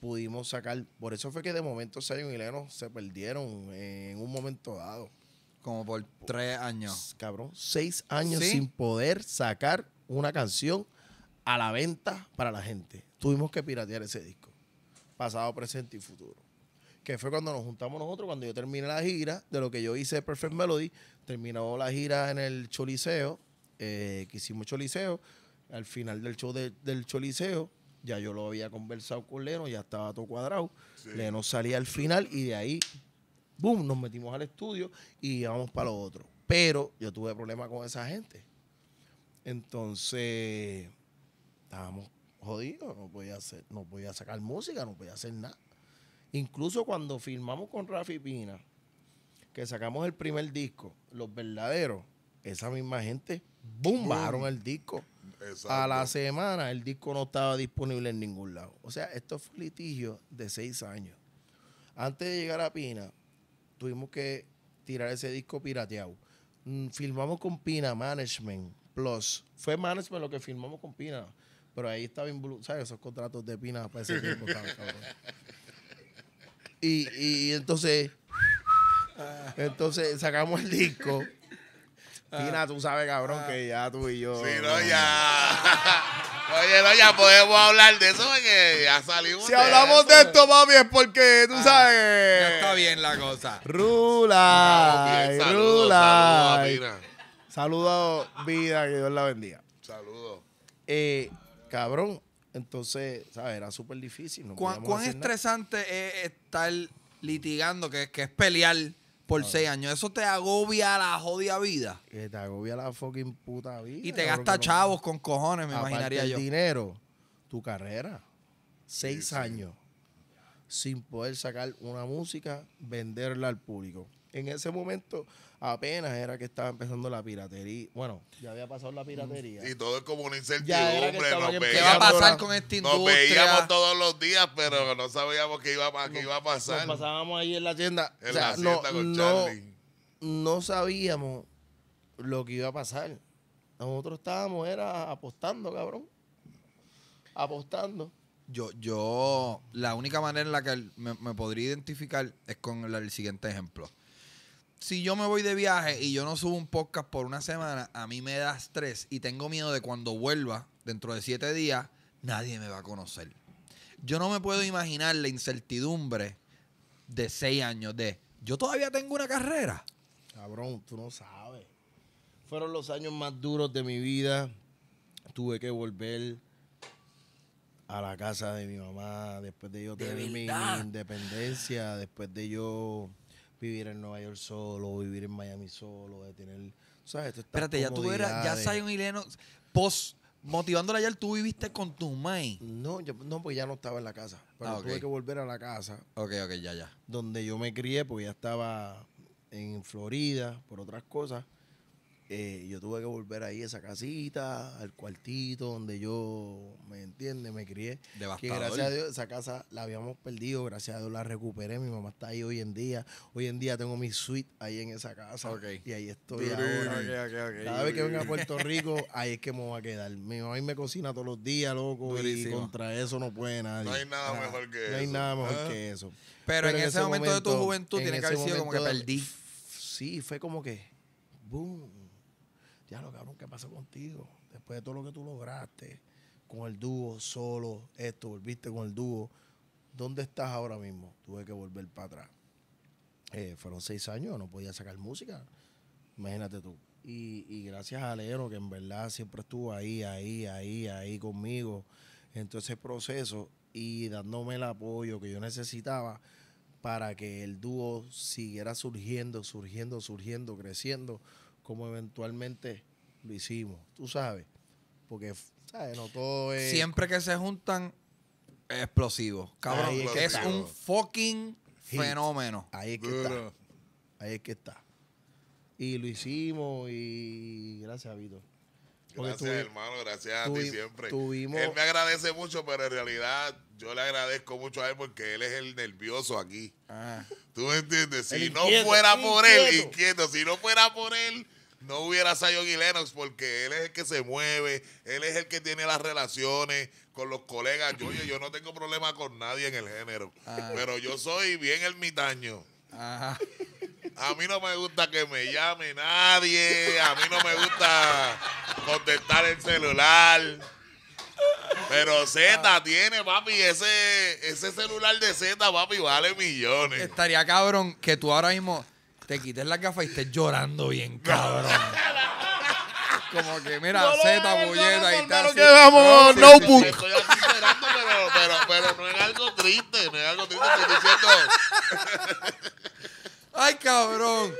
pudimos sacar. Por eso fue que de momento Zion y Leno se perdieron en un momento dado. Como por tres años. Cabrón, seis años sin poder sacar una canción a la venta para la gente. Tuvimos que piratear ese disco. Pasado, presente y futuro. Que fue cuando nos juntamos nosotros, cuando yo terminé la gira, de lo que yo hice Perfect Melody, terminó la gira en el Choliseo, eh, que hicimos Choliseo, al final del show del Choliseo, ya yo lo había conversado con Leno, ya estaba todo cuadrado. Leno salía al final y de ahí, boom, nos metimos al estudio y íbamos para lo otro. Pero yo tuve problemas con esa gente. Entonces, estábamos jodidos, no podía, hacer, no podía sacar música, no podía hacer nada. Incluso cuando firmamos con Rafi Pina, que sacamos el primer disco, Los Verdaderos, esa misma gente, bajaron el disco a la semana el disco no estaba disponible en ningún lado. O sea, esto fue litigio de seis años. Antes de llegar a Pina, tuvimos que tirar ese disco pirateado. Mm, filmamos con Pina Management Plus. Fue Management lo que firmamos con Pina. Pero ahí estaba involucrado, ¿sabes? Esos contratos de Pina para ese tiempo [laughs] Y, y entonces, entonces sacamos el disco Pina, ah. tú sabes, cabrón, ah. que ya tú y yo. Sí, no, ya. [laughs] Oye, no, ya podemos hablar de eso porque ya salimos. Si hablamos de esto, mami, es porque tú ah, sabes. Ya está bien la cosa. Rula. rula, saludo Saludos, vida, que Dios la bendiga. Saludos. Eh, cabrón, entonces, ¿sabes? Era súper difícil. ¿Cuán, estresante es estar litigando, que, que es pelear? por seis años. Eso te agobia la jodida vida. te agobia la fucking puta vida. Y te gasta chavos con cojones, me imaginaría dinero, tu carrera. Seis años sin poder sacar una música, venderla al público. En ese momento, apenas era que estaba empezando la piratería. Bueno, ya había pasado la piratería. Y todo es como una incertidumbre. ¿Qué va a pasar con esta industria? Nos veíamos todos los días, pero no sabíamos qué iba, qué iba a pasar. Nos pasábamos ahí en la tienda. no, con no, no sabíamos lo que iba a pasar. Nosotros estábamos era apostando, cabrón. Apostando. Yo, yo, la única manera en la que me, podría identificar es con el siguiente ejemplo si yo me voy de viaje y yo no subo un podcast por una semana, a mí me da estrés y tengo miedo de cuando vuelva, dentro de siete días, nadie me va a conocer. Yo no me puedo imaginar la incertidumbre de seis años de, yo todavía tengo una carrera. Cabrón, tú no sabes. Fueron los años más duros de mi vida. Tuve que volver a la casa de mi mamá después de yo tener mi independencia, después de yo vivir en Nueva York solo, vivir en Miami solo, de tener. ¿Sabes? Espérate, ya tú eras, ya soy y post motivándola ayer, tú viviste con tu mãe No, yo, no, porque ya no estaba en la casa. Pero ah, tuve que volver a la casa. Ok, ok, ya, ya. Donde yo me crié, pues ya estaba en Florida, por otras cosas eh, yo tuve que volver ahí a esa casita, al cuartito donde yo, ¿me entiende Me crié. Devastador. Que gracias a Dios esa casa la habíamos perdido, gracias a Dios la recuperé. Mi mamá está ahí hoy en día. Hoy en día tengo mi suite ahí en esa casa. Y ahí estoy Cada vez que venga a Puerto [laughs] Rico, ahí es que me voy a quedar. Mi mamá me cocina todos los días, loco, y contra eso no puede nadie. No hay nada mejor que eso. No hay nada mejor ah. que eso. Pero, en, ese momento, momento, de tu juventud tiene que haber sido como que perdí. Sí, fue como que, boom ya lo cabrón, ¿qué pasó contigo? Después de todo lo que tú lograste, con el dúo, solo, esto, volviste con el dúo, ¿dónde estás ahora mismo? Tuve que volver para atrás. Eh, fueron seis años, no podía sacar música, imagínate tú. Y, y gracias a Lero, que en verdad siempre estuvo ahí, ahí, ahí, ahí conmigo, en todo ese proceso y dándome el apoyo que yo necesitaba para que el dúo siguiera surgiendo, surgiendo, surgiendo, creciendo como eventualmente lo hicimos, tú sabes. Porque, ¿sabes? No todo es. Siempre que se juntan, explosivos. es, un fucking fenómeno. Ahí es que está. Ahí es que está. Y lo hicimos y gracias, Vito. gracias, hermano, gracias a ti siempre. él me agradece mucho, pero en realidad yo le agradezco mucho a él porque él es el nervioso aquí. Ah. ¿Tú entiendes? Si no fuera por él, inquieto, si no fuera por él no hubiera Zion y Lennox porque él es el que se mueve, él es el que tiene las relaciones con los colegas. Yo, yo, no tengo problema con nadie en el género, ah. pero yo soy bien ermitaño. Ajá. A mí no me gusta que me llame nadie, a mí no me gusta contestar el celular. Pero Z ah. tiene, papi, ese, ese celular de Z, papi, vale millones. Estaría cabrón que tú ahora mismo te quites la café y estés llorando bien, cabrón. [laughs] Como que, mira, Z, bulleta y tal. vamos, notebook. pero, no es algo triste, no es algo triste, estoy diciendo... [laughs] Ay, cabrón.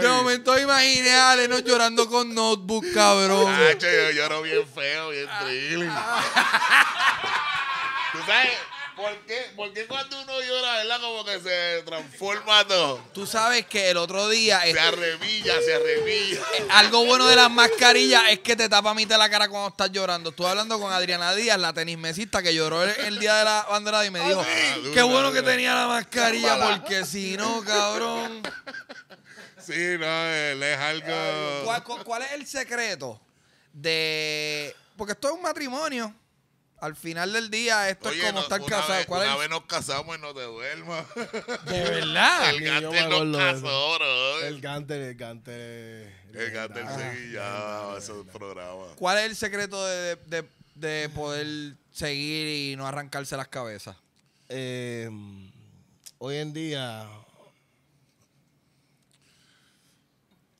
De momento imaginé a Aleno llorando con notebook, cabrón. yo lloro bien feo, bien triste. [laughs] ¿Por qué? Porque cuando uno llora, ¿verdad? Como que se transforma todo. Tú sabes que el otro día. Se este, arrebilla, se arremilla. Eh, algo bueno de las mascarillas es que te tapa a mitad la cara cuando estás llorando. Estuve hablando con Adriana Díaz, la tenismesista que lloró el, día de la banderada y me dijo: ah, Qué bueno que tenía la mascarilla, porque si no, cabrón. Sí, no, él es algo. ¿Cuál, ¿Cuál es el secreto de.? Porque esto es un matrimonio al final del día, esto es como estar casado. ¿Cuál una es? vez nos casamos y no te duermas. [laughs] De verdad. el gante nos casó, bro. El gante. el gante. El gante seguía esos programas. ¿Cuál es el secreto de, de, de, poder seguir y no arrancarse las cabezas? Eh, hoy en día,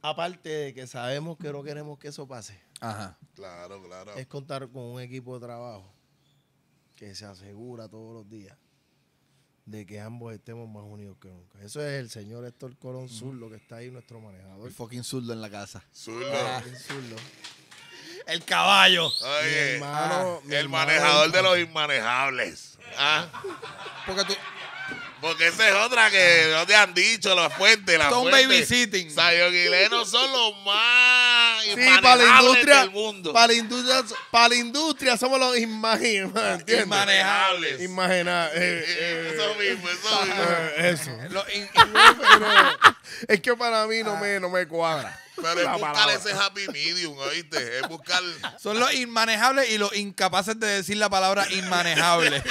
aparte de que sabemos que no queremos que eso pase. Ajá. Claro, claro. Es contar con un equipo de trabajo que se asegura todos los días de que ambos estemos más unidos que nunca. Eso es el señor Héctor Colón Zurdo, que está ahí nuestro manejador. El fucking Zurdo en la casa. Zurdo. el, ah. caballo. Eh, ah, el manejador de los inmanejables. Ah. Porque esa es otra que no te han dicho, la fuente, la son fuente. Son babysitting. Guileno son los más sí, para la industria, del mundo. Para la industria, para la industria somos los inmanejables. Inmanejables. Inmanejables. Eh, eh [laughs] eso mismo, eso ah, mismo. Eh, eso. [laughs] es que para mí no ah. me, no me cuadra. Pero es buscar ese happy medium, ¿oíste? Es buscar. [laughs] Son los inmanejables y los incapaces de decir la palabra inmanejable.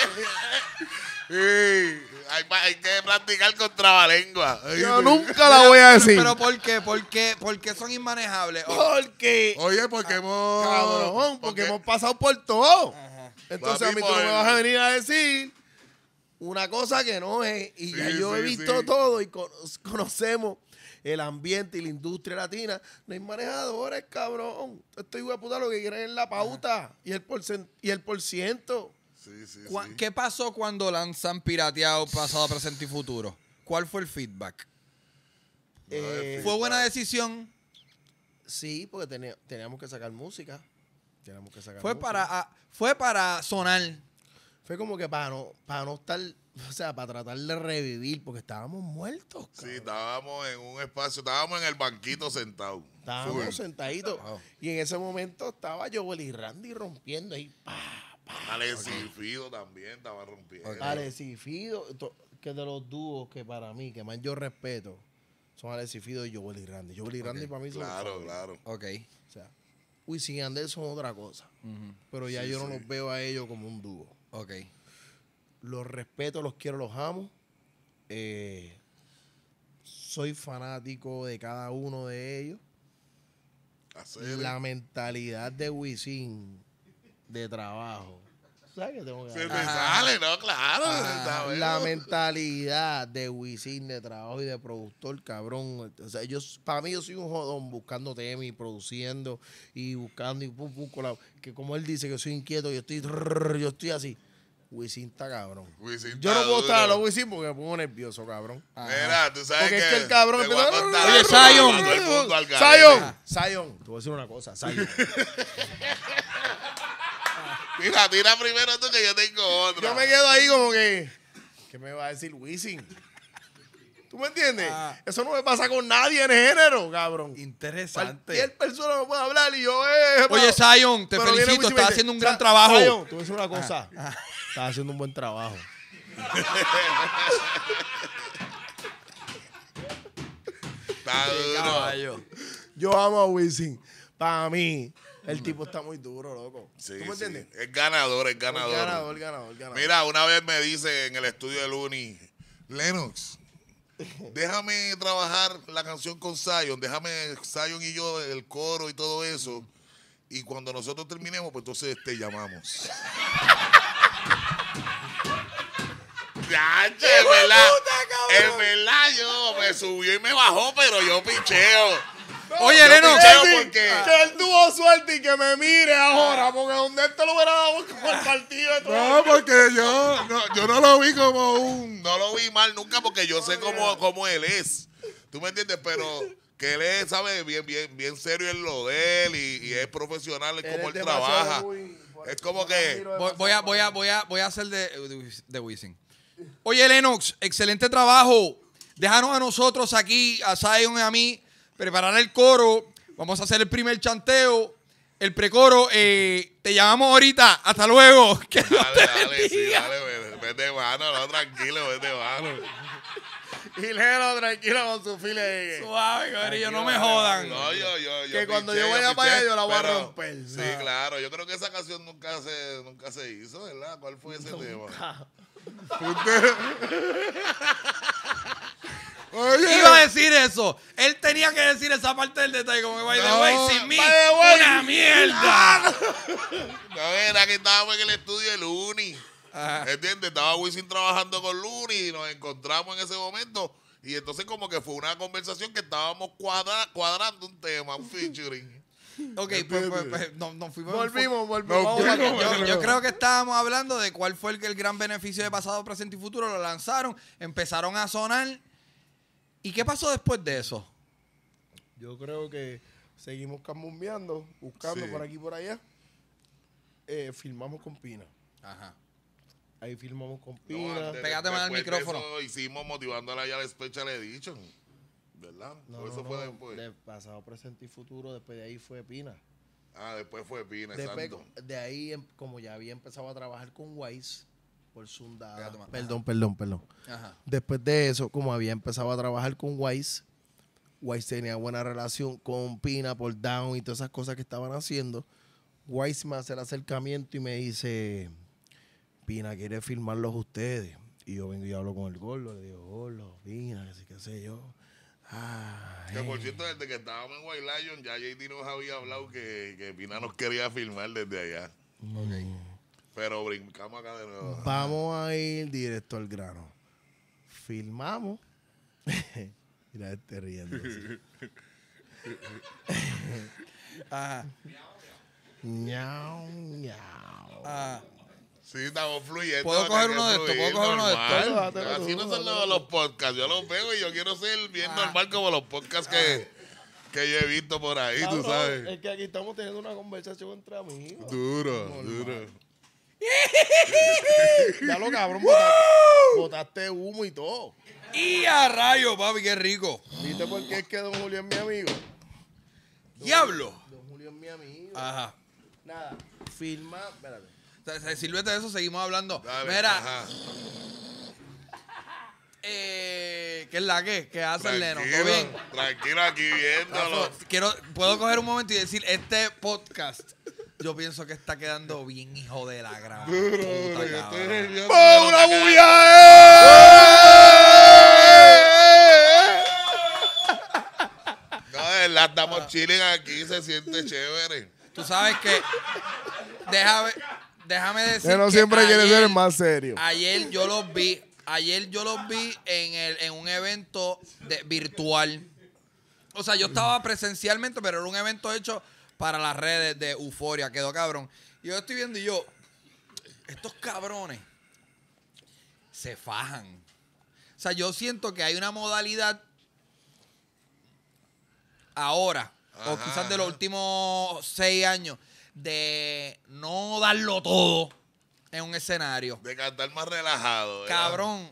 sí. Hay, que practicar trabalengua. Yo nunca la voy a decir. Pero ¿por qué? ¿Por qué, son inmanejables? Porque. Oye, porque ah, hemos. Cabrón, porque, hemos pasado por todo. Entonces a mí tú me vas a venir a decir una cosa que no es. Y ya yo he visto todo y conocemos el ambiente y la industria latina. No hay manejadores, cabrón. Estoy hueputa lo que quieren en la pauta y el, y el por ciento. ¿Qué pasó cuando lanzan pirateado pasado, presente y futuro? ¿Cuál fue el feedback? Eh, ¿Fue buena decisión? Sí, porque teníamos que sacar música. Teníamos que sacar fue Para, ah, fue para sonar. Fue como que para no, para no estar, o sea, para tratar de revivir, porque estábamos muertos. Sí, estábamos en un espacio, estábamos en el banquito sentado. Estábamos sentaditos. Y en ese momento estaba yo y Randy rompiendo ahí. ¡pah! Alex y Fido también estaba rompiendo. Alex y Fido, que de los dúos que para mí, que más yo respeto, son Alex y Fido y Joel y Randy. Randy para mí son. Claro, claro. Ok. O sea, Wisin y Andel son otra cosa. Pero ya yo no los veo a ellos como un dúo. Ok. Los respeto, los quiero, los amo. Eh, soy fanático de cada uno de ellos. La mentalidad de Wisin de trabajo. ¿Sabes qué tengo que Se sale, ¿no? Claro. Ah, la mentalidad de Wisin, de trabajo y de productor, cabrón. O sea, yo, para mí, yo soy un jodón buscando temas y produciendo y buscando y pum, pum, Que como él dice, que soy inquieto, yo estoy, yo estoy así. Wisin está cabrón. Wisin yo no puedo estar a los Wisin porque me pongo nervioso, cabrón. Mira, tú sabes que... es que el cabrón empieza... Oye, Te voy a decir una cosa, Sion [laughs] Mira, tira primero tú que yo tengo otro. Yo me quedo ahí como que. ¿Qué me va a decir Wisin? ¿Tú me entiendes? Ah. Eso no me pasa con nadie en género, cabrón. Interesante. Cualquier persona me puede hablar y yo, eh, Oye, Zion, te felicito. Estás haciendo un gran trabajo. Sion, tú ves una ah. cosa. Ah. Estás haciendo un buen trabajo. Yo amo a Wisin. Para mí, el tipo está muy duro, loco. ¿Tú me entiendes? Es ganador, es ganador. El ganador, ganador, ganador. Mira, una vez me dice en el estudio de Luni, Lennox, déjame trabajar la canción con Zion, déjame Zion y yo el coro y todo eso. Y cuando nosotros terminemos, pues entonces te llamamos. Yache, [laughs] verdad. Puta, el verdad yo me subió y me bajó, pero yo picheo. Oye, Lenox, Que él tuvo suerte y que me mire ahora, porque donde él te lo hubiera dado como el partido. no, porque yo no, yo no lo vi como un... No lo vi mal nunca porque yo sé cómo, cómo él es. ¿Tú me entiendes? Pero que él es, Bien, bien, bien serio en lo de él y, es profesional en cómo él trabaja. es como que... Voy, a, voy, a, hacer de, de Oye, Lenox, excelente trabajo. Déjanos a nosotros aquí, a Zion y a mí, preparar el coro. Vamos a hacer el primer chanteo. El precoro, eh, te llamamos ahorita. Hasta luego. [laughs] dale, dale, sí, dale, vete mano, no, tranquilo, vete mano. Gilero, tranquilo con su file. Suave, cabrillo, no me jodan. No, yo, yo, yo. Que cuando yo vaya para allá, yo la voy a romper. Sí, ah. claro. Yo creo que esa canción nunca se, nunca se hizo, ¿verdad? ¿Cuál fue ese nunca. tema? [laughs] Iba a decir eso. Él tenía que decir esa parte del detalle. Como que, by the way, sin mí, una mierda. [laughs] No, era que estábamos en el estudio de Luni. ¿Entiendes? Estaba Wisin trabajando con Luni y nos encontramos en ese momento. Y entonces como que fue una conversación que estábamos cuadrando un tema, un featuring. [laughs] Ok, pues, pues, pues nos fuimos. Volvimos, volvimos. yo, creo que estábamos hablando de cuál fue el gran beneficio de pasado, presente y futuro. Lo lanzaron, empezaron a sonar ¿Y qué pasó después de eso? Yo creo que seguimos cambumbeando, buscando por aquí y por allá. Eh, filmamos con Pina. Ajá. Ahí filmamos con Pina. Pégate más al micrófono. Eso hicimos motivándola ya la Special Edition. ¿Verdad? No, no, eso De pasado, presente y futuro, después de ahí fue Pina. Ah, después fue Pina, exacto. De ahí, em, como ya había empezado a trabajar con Wise, por Perdón, perdón, perdón. Después de eso, como había empezado a trabajar con Wise, Wise tenía buena relación con Pina por Down y todas esas cosas que estaban haciendo. Wise me hace el acercamiento y me dice, Pina, ¿quiere firmarlos ustedes? Y yo vengo y hablo con el gordo, le digo, gordo, Pina, que sé, qué sé yo. Ah, que por eh. cierto, desde que estábamos en White Lion, ya JD nos había hablado que, Pina nos quería firmar desde allá. Okay. Pero brincamos acá de nuevo. Vamos a ir directo al grano. Filmamos. [laughs] Mira, este riendo. Miau, miau miau! Sí, estamos fluyendo. Puedo coger uno de estos, puedo coger uno de estos. Así no son los, podcasts. Yo los veo y yo quiero ser bien ah. normal como los podcasts que, que yo he visto por ahí, tú sabes. Es que aquí estamos teniendo una conversación entre amigos. Duro, duro. [laughs] ya lo cabrón, botaste, humo y todo. Y a rayo, papi, qué rico. ¿Viste por qué es que don Julio es mi amigo? ¡Diablo! Don Julio es mi amigo. Ajá. Nada, firma, espérate. O de eso seguimos hablando. Mira. Eh, ¿Qué es la que? ¿Qué hace el Leno? ¿Todo bien? Tranquilo aquí viéndolo. Quiero, puedo coger un momento y decir, este podcast yo pienso que está quedando bien hijo de la gran. una bulla! Eh! No, de verdad, estamos ah. aquí, se siente chévere. Tú sabes que. Déjame, déjame decir. Pero siempre quiere ayer, ser más serio. Ayer yo los vi. Ayer yo los vi en, el, un evento virtual. O sea, yo estaba presencialmente, pero era un evento hecho para las redes de Euforia. Quedó cabrón. Y yo estoy viendo y yo, estos cabrones se fajan. O sea, yo siento que hay una modalidad ahora, o quizás de los últimos seis años, de no darlo todo en un escenario. De cantar más relajado. Cabrón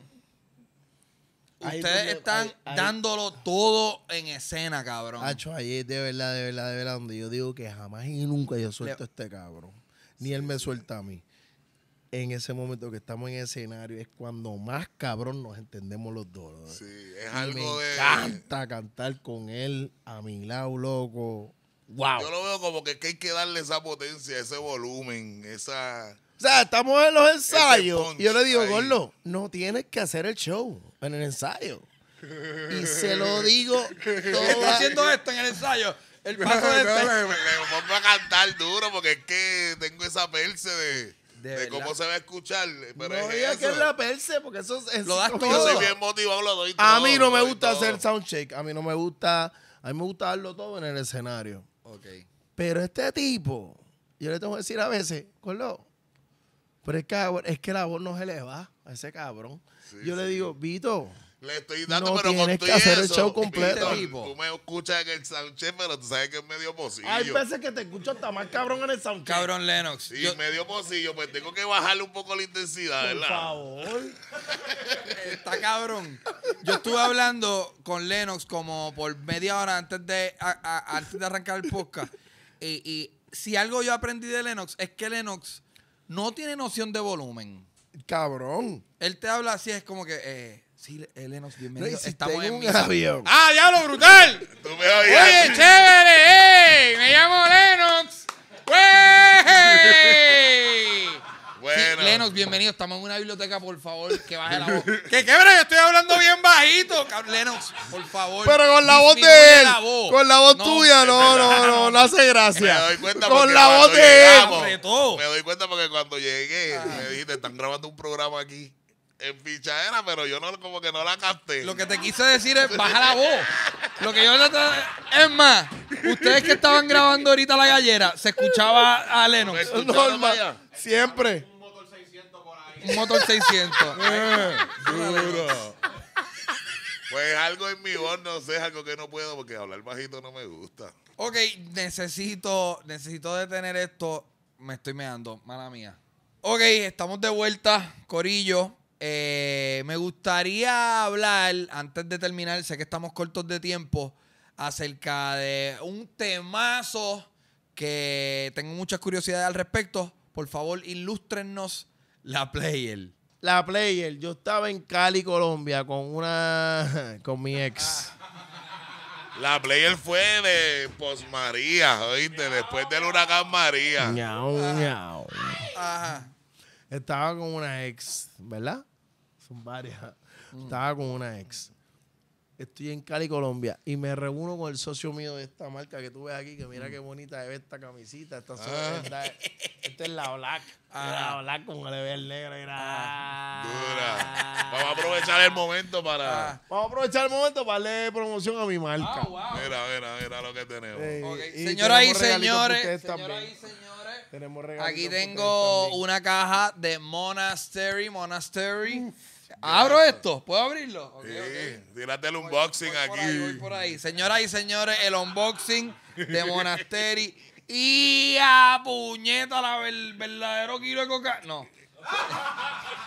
Ustedes están dándolo todo en escena, cabrón. Hacho, ahí de verdad, de verdad, de verdad, donde yo digo que jamás y nunca yo suelto a este cabrón. Ni él me suelta a mí. En ese momento que estamos en escenario es cuando más cabrón nos entendemos los dos. Sí, es algo me encanta cantar con él a mi lado, loco. Wow. Yo lo veo como que hay que darle esa potencia, ese volumen, esa. O sea, estamos en los ensayos. Y yo le digo, Gordo, no tienes que hacer el show en el ensayo. Y se lo [laughs] digo toda... Está haciendo esto en el ensayo. El [laughs] paso de pez. le, este- pongo a cantar duro porque es que tengo esa perse de... cómo se va a escuchar. no digas que es la perce porque eso es. Lo das todo. Yo soy bien motivado, lo doy todo. A mí no me gusta hacer soundcheck. A mí no me gusta. A mí me gusta darlo todo en el escenario. Ok. Pero este tipo, yo le tengo que decir a veces, Colo, pero es que, es que la voz no se le va a ese cabrón. yo le digo, Vito. Le estoy dando, no pero tienes que hacer el show completo. Tú me escuchas en el soundcheck, pero tú sabes que es medio pocillo. Hay veces que te escucho hasta más cabrón en el soundcheck. Cabrón Lennox. Y medio pocillo, pues tengo que bajarle un poco la intensidad, ¿verdad? Por favor. [laughs] Está cabrón. Yo estuve hablando con Lennox como por media hora antes de, de arrancar el podcast. Y, y si algo yo aprendí de Lennox es que Lennox no tiene noción de volumen. Cabrón. Él te habla así, es como que. Eh, sí, Lennox, bienvenido. No, Estamos en un avión. ¡Ah, diablo, brutal! Oye, chévere, ¡Ey! Me llamo Lennox. [laughs] ¡Wey! Bueno. bienvenido. Estamos en una biblioteca, por favor, que baje la voz. que [laughs] quebre, yo estoy hablando bien bajito. Lenox, por favor. Pero con la voz de él. Con la voz tuya, no, no, no, no, hace gracia. Me doy cuenta con la voz de él. Me doy cuenta porque cuando llegué, me dijiste, están grabando un programa aquí en fichadera, pero yo como que no la capté. Lo que te quise decir es, baja la voz. Lo que yo no Es más, ustedes que estaban grabando ahorita la gallera, se escuchaba a Lenox. No, Siempre un motor 600. [laughs] Eh, duro. Pues algo en mi voz, no sé, algo que no puedo porque hablar bajito no me gusta. Ok, necesito, necesito detener esto. Me estoy meando, mala mía. Ok, estamos de vuelta, Corillo. Eh, me gustaría hablar, antes de terminar, sé que estamos cortos de tiempo, acerca de un temazo que tengo muchas curiosidades al respecto. Por favor, ilústrennos la Player. La Player. Yo estaba en Cali, Colombia, con una. [laughs] con mi ex. La Player fue de posmaría, oíste, después del huracán María. Estaba con una ex, ¿verdad? Son varias. Estaba con una ex estoy en Cali, Colombia, y me reúno con el socio mío de esta marca que tú ves aquí, que mira mm. qué bonita es esta camisita, ah. esta, es la black, [laughs] ah. la black con el bebé negro, ah. Dura. Vamos a aprovechar el momento para... Vamos a aprovechar el momento para darle promoción a mi marca. Mira, mira, mira lo que tenemos. Señoras y señores, señoras y señores, tenemos aquí tengo una caja de Monastery, Monastery. ¿Abro pues. esto? ¿Puedo abrirlo? sí, el unboxing aquí. Por ahí, Señoras y señores, el unboxing de [laughs] Monasteri. y a puñeta, la verdadero kilo de coca. No.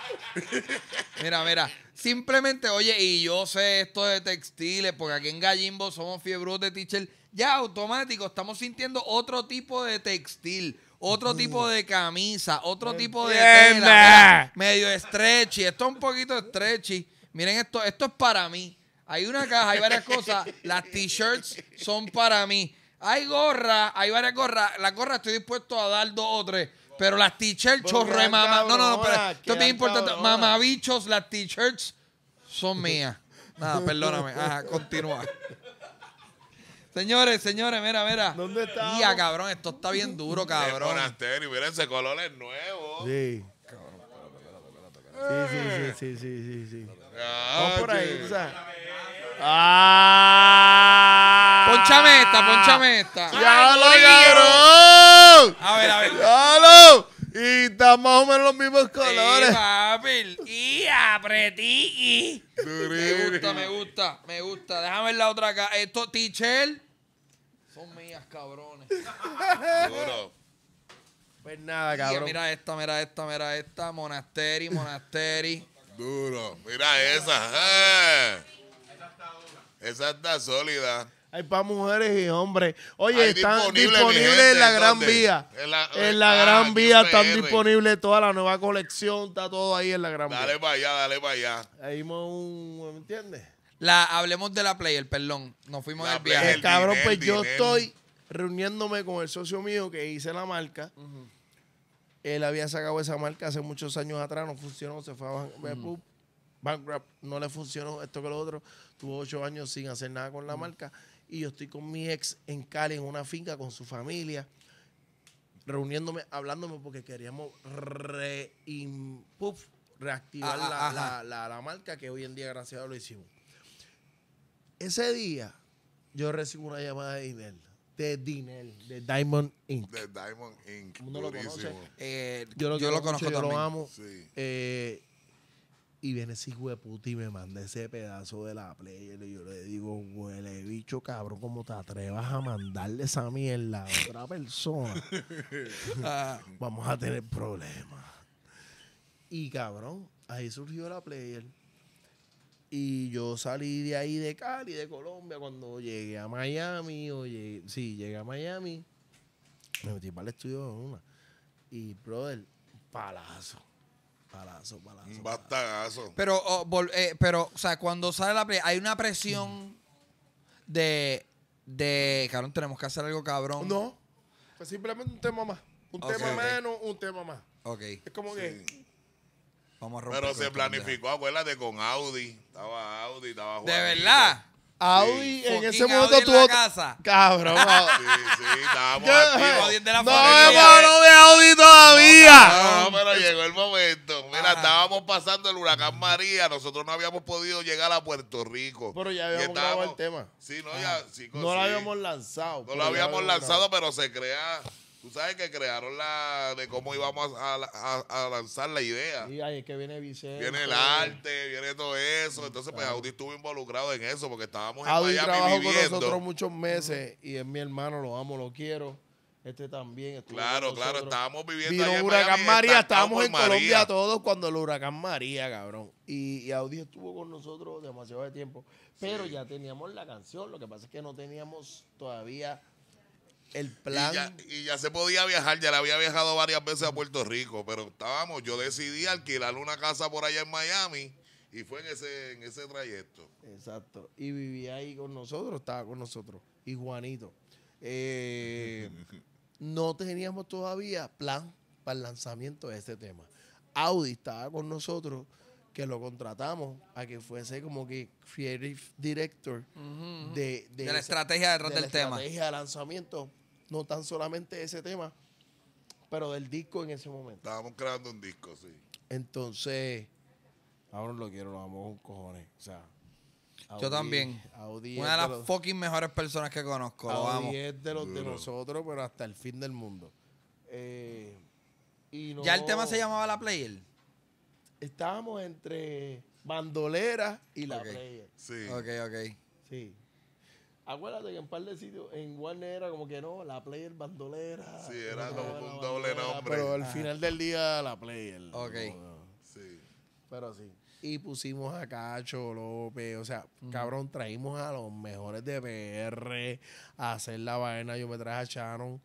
[laughs] mira, mira. Simplemente, oye, y yo sé esto de textiles, porque aquí en Gallimbo somos fiebros de teacher. Ya automático estamos sintiendo otro tipo de textil otro tipo de camisa, otro tipo de tela, medio stretchy. Esto es un poquito stretchy. Miren esto, esto es para mí. Hay una caja, hay varias cosas. Las t-shirts son para mí. Hay gorra, hay varias gorras. la gorra estoy dispuesto a dar dos o tres. Pero las t-shirts, chorre, mamá. No, no, no, pero esto es bien importante. Mamabichos, las t-shirts son mías. Nada, perdóname. Ajá, continúa. Señores, señores, mira, mira. ¿Dónde está? Mira, cabrón, esto está bien duro, cabrón. El monasterio, mira ese color es nuevo. Sí. Sí, sí, sí, sí, sí, sí. Vamos por ahí, o sea. ¡Ah! Ponchame esta, ponchame esta. ¡Ya lo cabrón! A ver, a ver. ¡Ya y están más o menos los mismos colores. Sí, papi. Y Me gusta, me gusta, me gusta. Déjame ver la otra acá. Esto, Tichel. Son mías, cabrones. Duro. Pues nada, cabrón. mira esta, mira esta, mira esta. Monasteri, Monasteri. Duro. Mira esa. Esa eh. está dura. Esa está sólida. Hay para mujeres y hombres. Oye, están disponibles, en la Gran Vía. En la, eh, ah, Gran Vía están disponibles toda la nueva colección, está todo ahí en la Gran Vía. Dale para allá, dale para allá. Ahí un, ¿me entiendes? La, hablemos de la Player, perdón. Nos fuimos de viaje. El cabrón, pues yo estoy reuniéndome con el socio mío que hice la marca. Él había sacado esa marca hace muchos años atrás, no funcionó, se fue a eh, bankrupt, no le funcionó esto que lo otro. Tuvo ocho años sin hacer nada con la marca y yo estoy con mi ex en Cali, en una finca, con su familia, reuniéndome, hablándome porque queríamos reactivar ah, ah, la, marca que hoy en día, gracias a Dios, lo hicimos. Ese día yo recibo una llamada de Dinel. De Dinel, de Diamond Inc. De Diamond Inc. Uno lo conoce. Eh, yo lo, conozco, mucho, yo lo amo. Eh, y viene ese hijo y me manda ese pedazo de la player. Y yo le digo, huele bicho, cabrón, ¿cómo te atrevas a mandarle esa mierda a otra persona? [laughs] Ah. vamos a tener problemas. Y cabrón, ahí surgió la player. Y yo salí de ahí de Cali, de Colombia, cuando llegué a Miami, sí, llegué a Miami, me metí para el estudio de una. Y, brother, palazo Balazo, balazo. Un bastagazo. Pero, oh, eh, pero, o sea, cuando sale la... hay una presión de... De... Cabrón, tenemos que hacer algo, cabrón. No. Pues simplemente un tema más. Un tema más menos, un tema más. Ok. Es como que. Vamos a romper. Pero se planificó planificó, acuérdate, con Audi. Estaba Audi, estaba jugando. ¿De verdad? Audi en ese momento tuvo. casa. Cabrón, Sí, sí, estábamos de no no, de Audi todavía. No, pero llegó el momento estábamos pasando el huracán María, nosotros no habíamos podido llegar a Puerto Rico. Pero ya habíamos grabado el tema. no, lo habíamos lanzado. No lo habíamos lanzado, pero se crea. Tú sabes que crearon la de cómo íbamos a, lanzar la idea. Y ahí que viene Vicente. Viene el arte, viene todo eso. Entonces, pues Audi estuvo involucrado en eso porque estábamos en Audi trabajó viviendo. con nosotros muchos meses y es mi hermano, lo amo, lo quiero este también. Claro, claro, estábamos viviendo allá en huracán María, estábamos en Colombia todos cuando el huracán María, cabrón. Y, y estuvo con nosotros demasiado de tiempo, pero ya teníamos la canción, lo que pasa es que no teníamos todavía el plan. Y ya, se podía viajar, ya la había viajado varias veces a Puerto Rico, pero estábamos, yo decidí alquilar una casa por allá en Miami y fue en ese, en ese trayecto. Exacto, y vivía ahí con nosotros, estaba con nosotros, y Juanito. Eh, [laughs] no teníamos todavía plan para el lanzamiento de este tema. Audi estaba con nosotros, que lo contratamos a que fuese como que creative director de, de, la estrategia detrás de del la Estrategia de lanzamiento, no tan solamente de ese tema, pero del disco en ese momento. Estábamos creando un disco, sí. Entonces, ahora lo quiero, lo amo un cojones. O sea, yo también. Una de las fucking mejores personas que conozco. Audi lo es de los de nosotros, pero hasta el fin del mundo. Eh, ¿Ya el tema se llamaba La Player? Estábamos entre Bandolera y La Player. Sí. Ok, ok. Sí. Acuérdate que en un par de sitios en Warner era como que no, la player bandolera. Sí, era como un doble nombre. Pero al final del día la player. Ok. Sí. Pero sí. Y pusimos a Cacho López, o sea, cabrón, traímos a los mejores de PR a hacer la vaina. Yo me traje a Shannon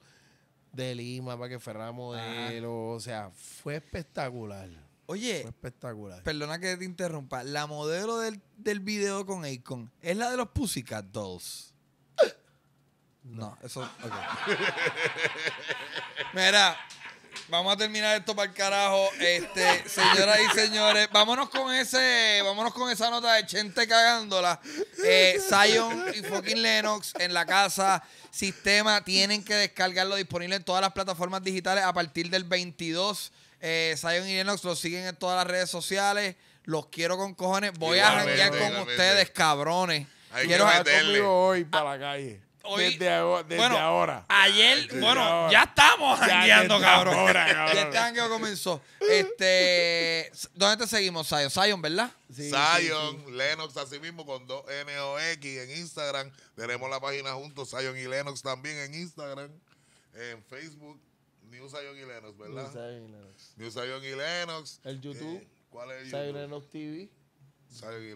de Lima para que fuera modelo, o sea, fue espectacular. Oye, fue espectacular. Perdona que te interrumpa, la modelo del, del video con Akon es la de los Pussycat Dolls. No, eso. [laughs] Mira, Vamos a terminar esto para el carajo. Este, [laughs] señoras y señores, vámonos con ese, vámonos con esa nota de Chente cagándola. Eh, Zion y fucking Lennox en la casa. Sistema, tienen que descargarlo disponible en todas las plataformas digitales a partir del 22. Eh, y Lennox los siguen en todas las redes sociales. Los quiero con cojones. Voy a janguear con ustedes, cabrones. quiero que hoy para la calle desde, ahora, Ayer, bueno, ya estamos jangueando, cabrón. Ahora, [laughs] cabrón. Ya este jangueo comenzó. Este, ¿Dónde te seguimos, Sion Sion ¿verdad? Sí, Lennox, así mismo, con o nox en Instagram. Tenemos la página juntos, Sion y Lennox también en Instagram. En Facebook, New Sion y Lennox, ¿verdad? New Sion y Lennox. El YouTube. Eh, ¿Cuál es Lennox TV. Sale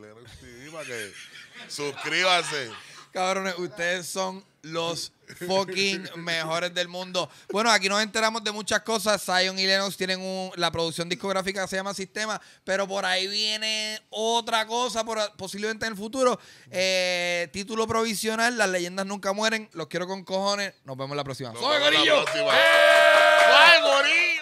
suscríbase. Cabrones, ustedes son los fucking mejores del mundo. Bueno, aquí nos enteramos de muchas cosas. Sion y Lennox tienen la producción discográfica se llama Sistema, pero por ahí viene otra cosa por, posiblemente en el futuro. Eh, título provisional, Las leyendas nunca mueren. Los quiero con cojones. Nos vemos la próxima. Gorillo! ¡Eh! gorillo!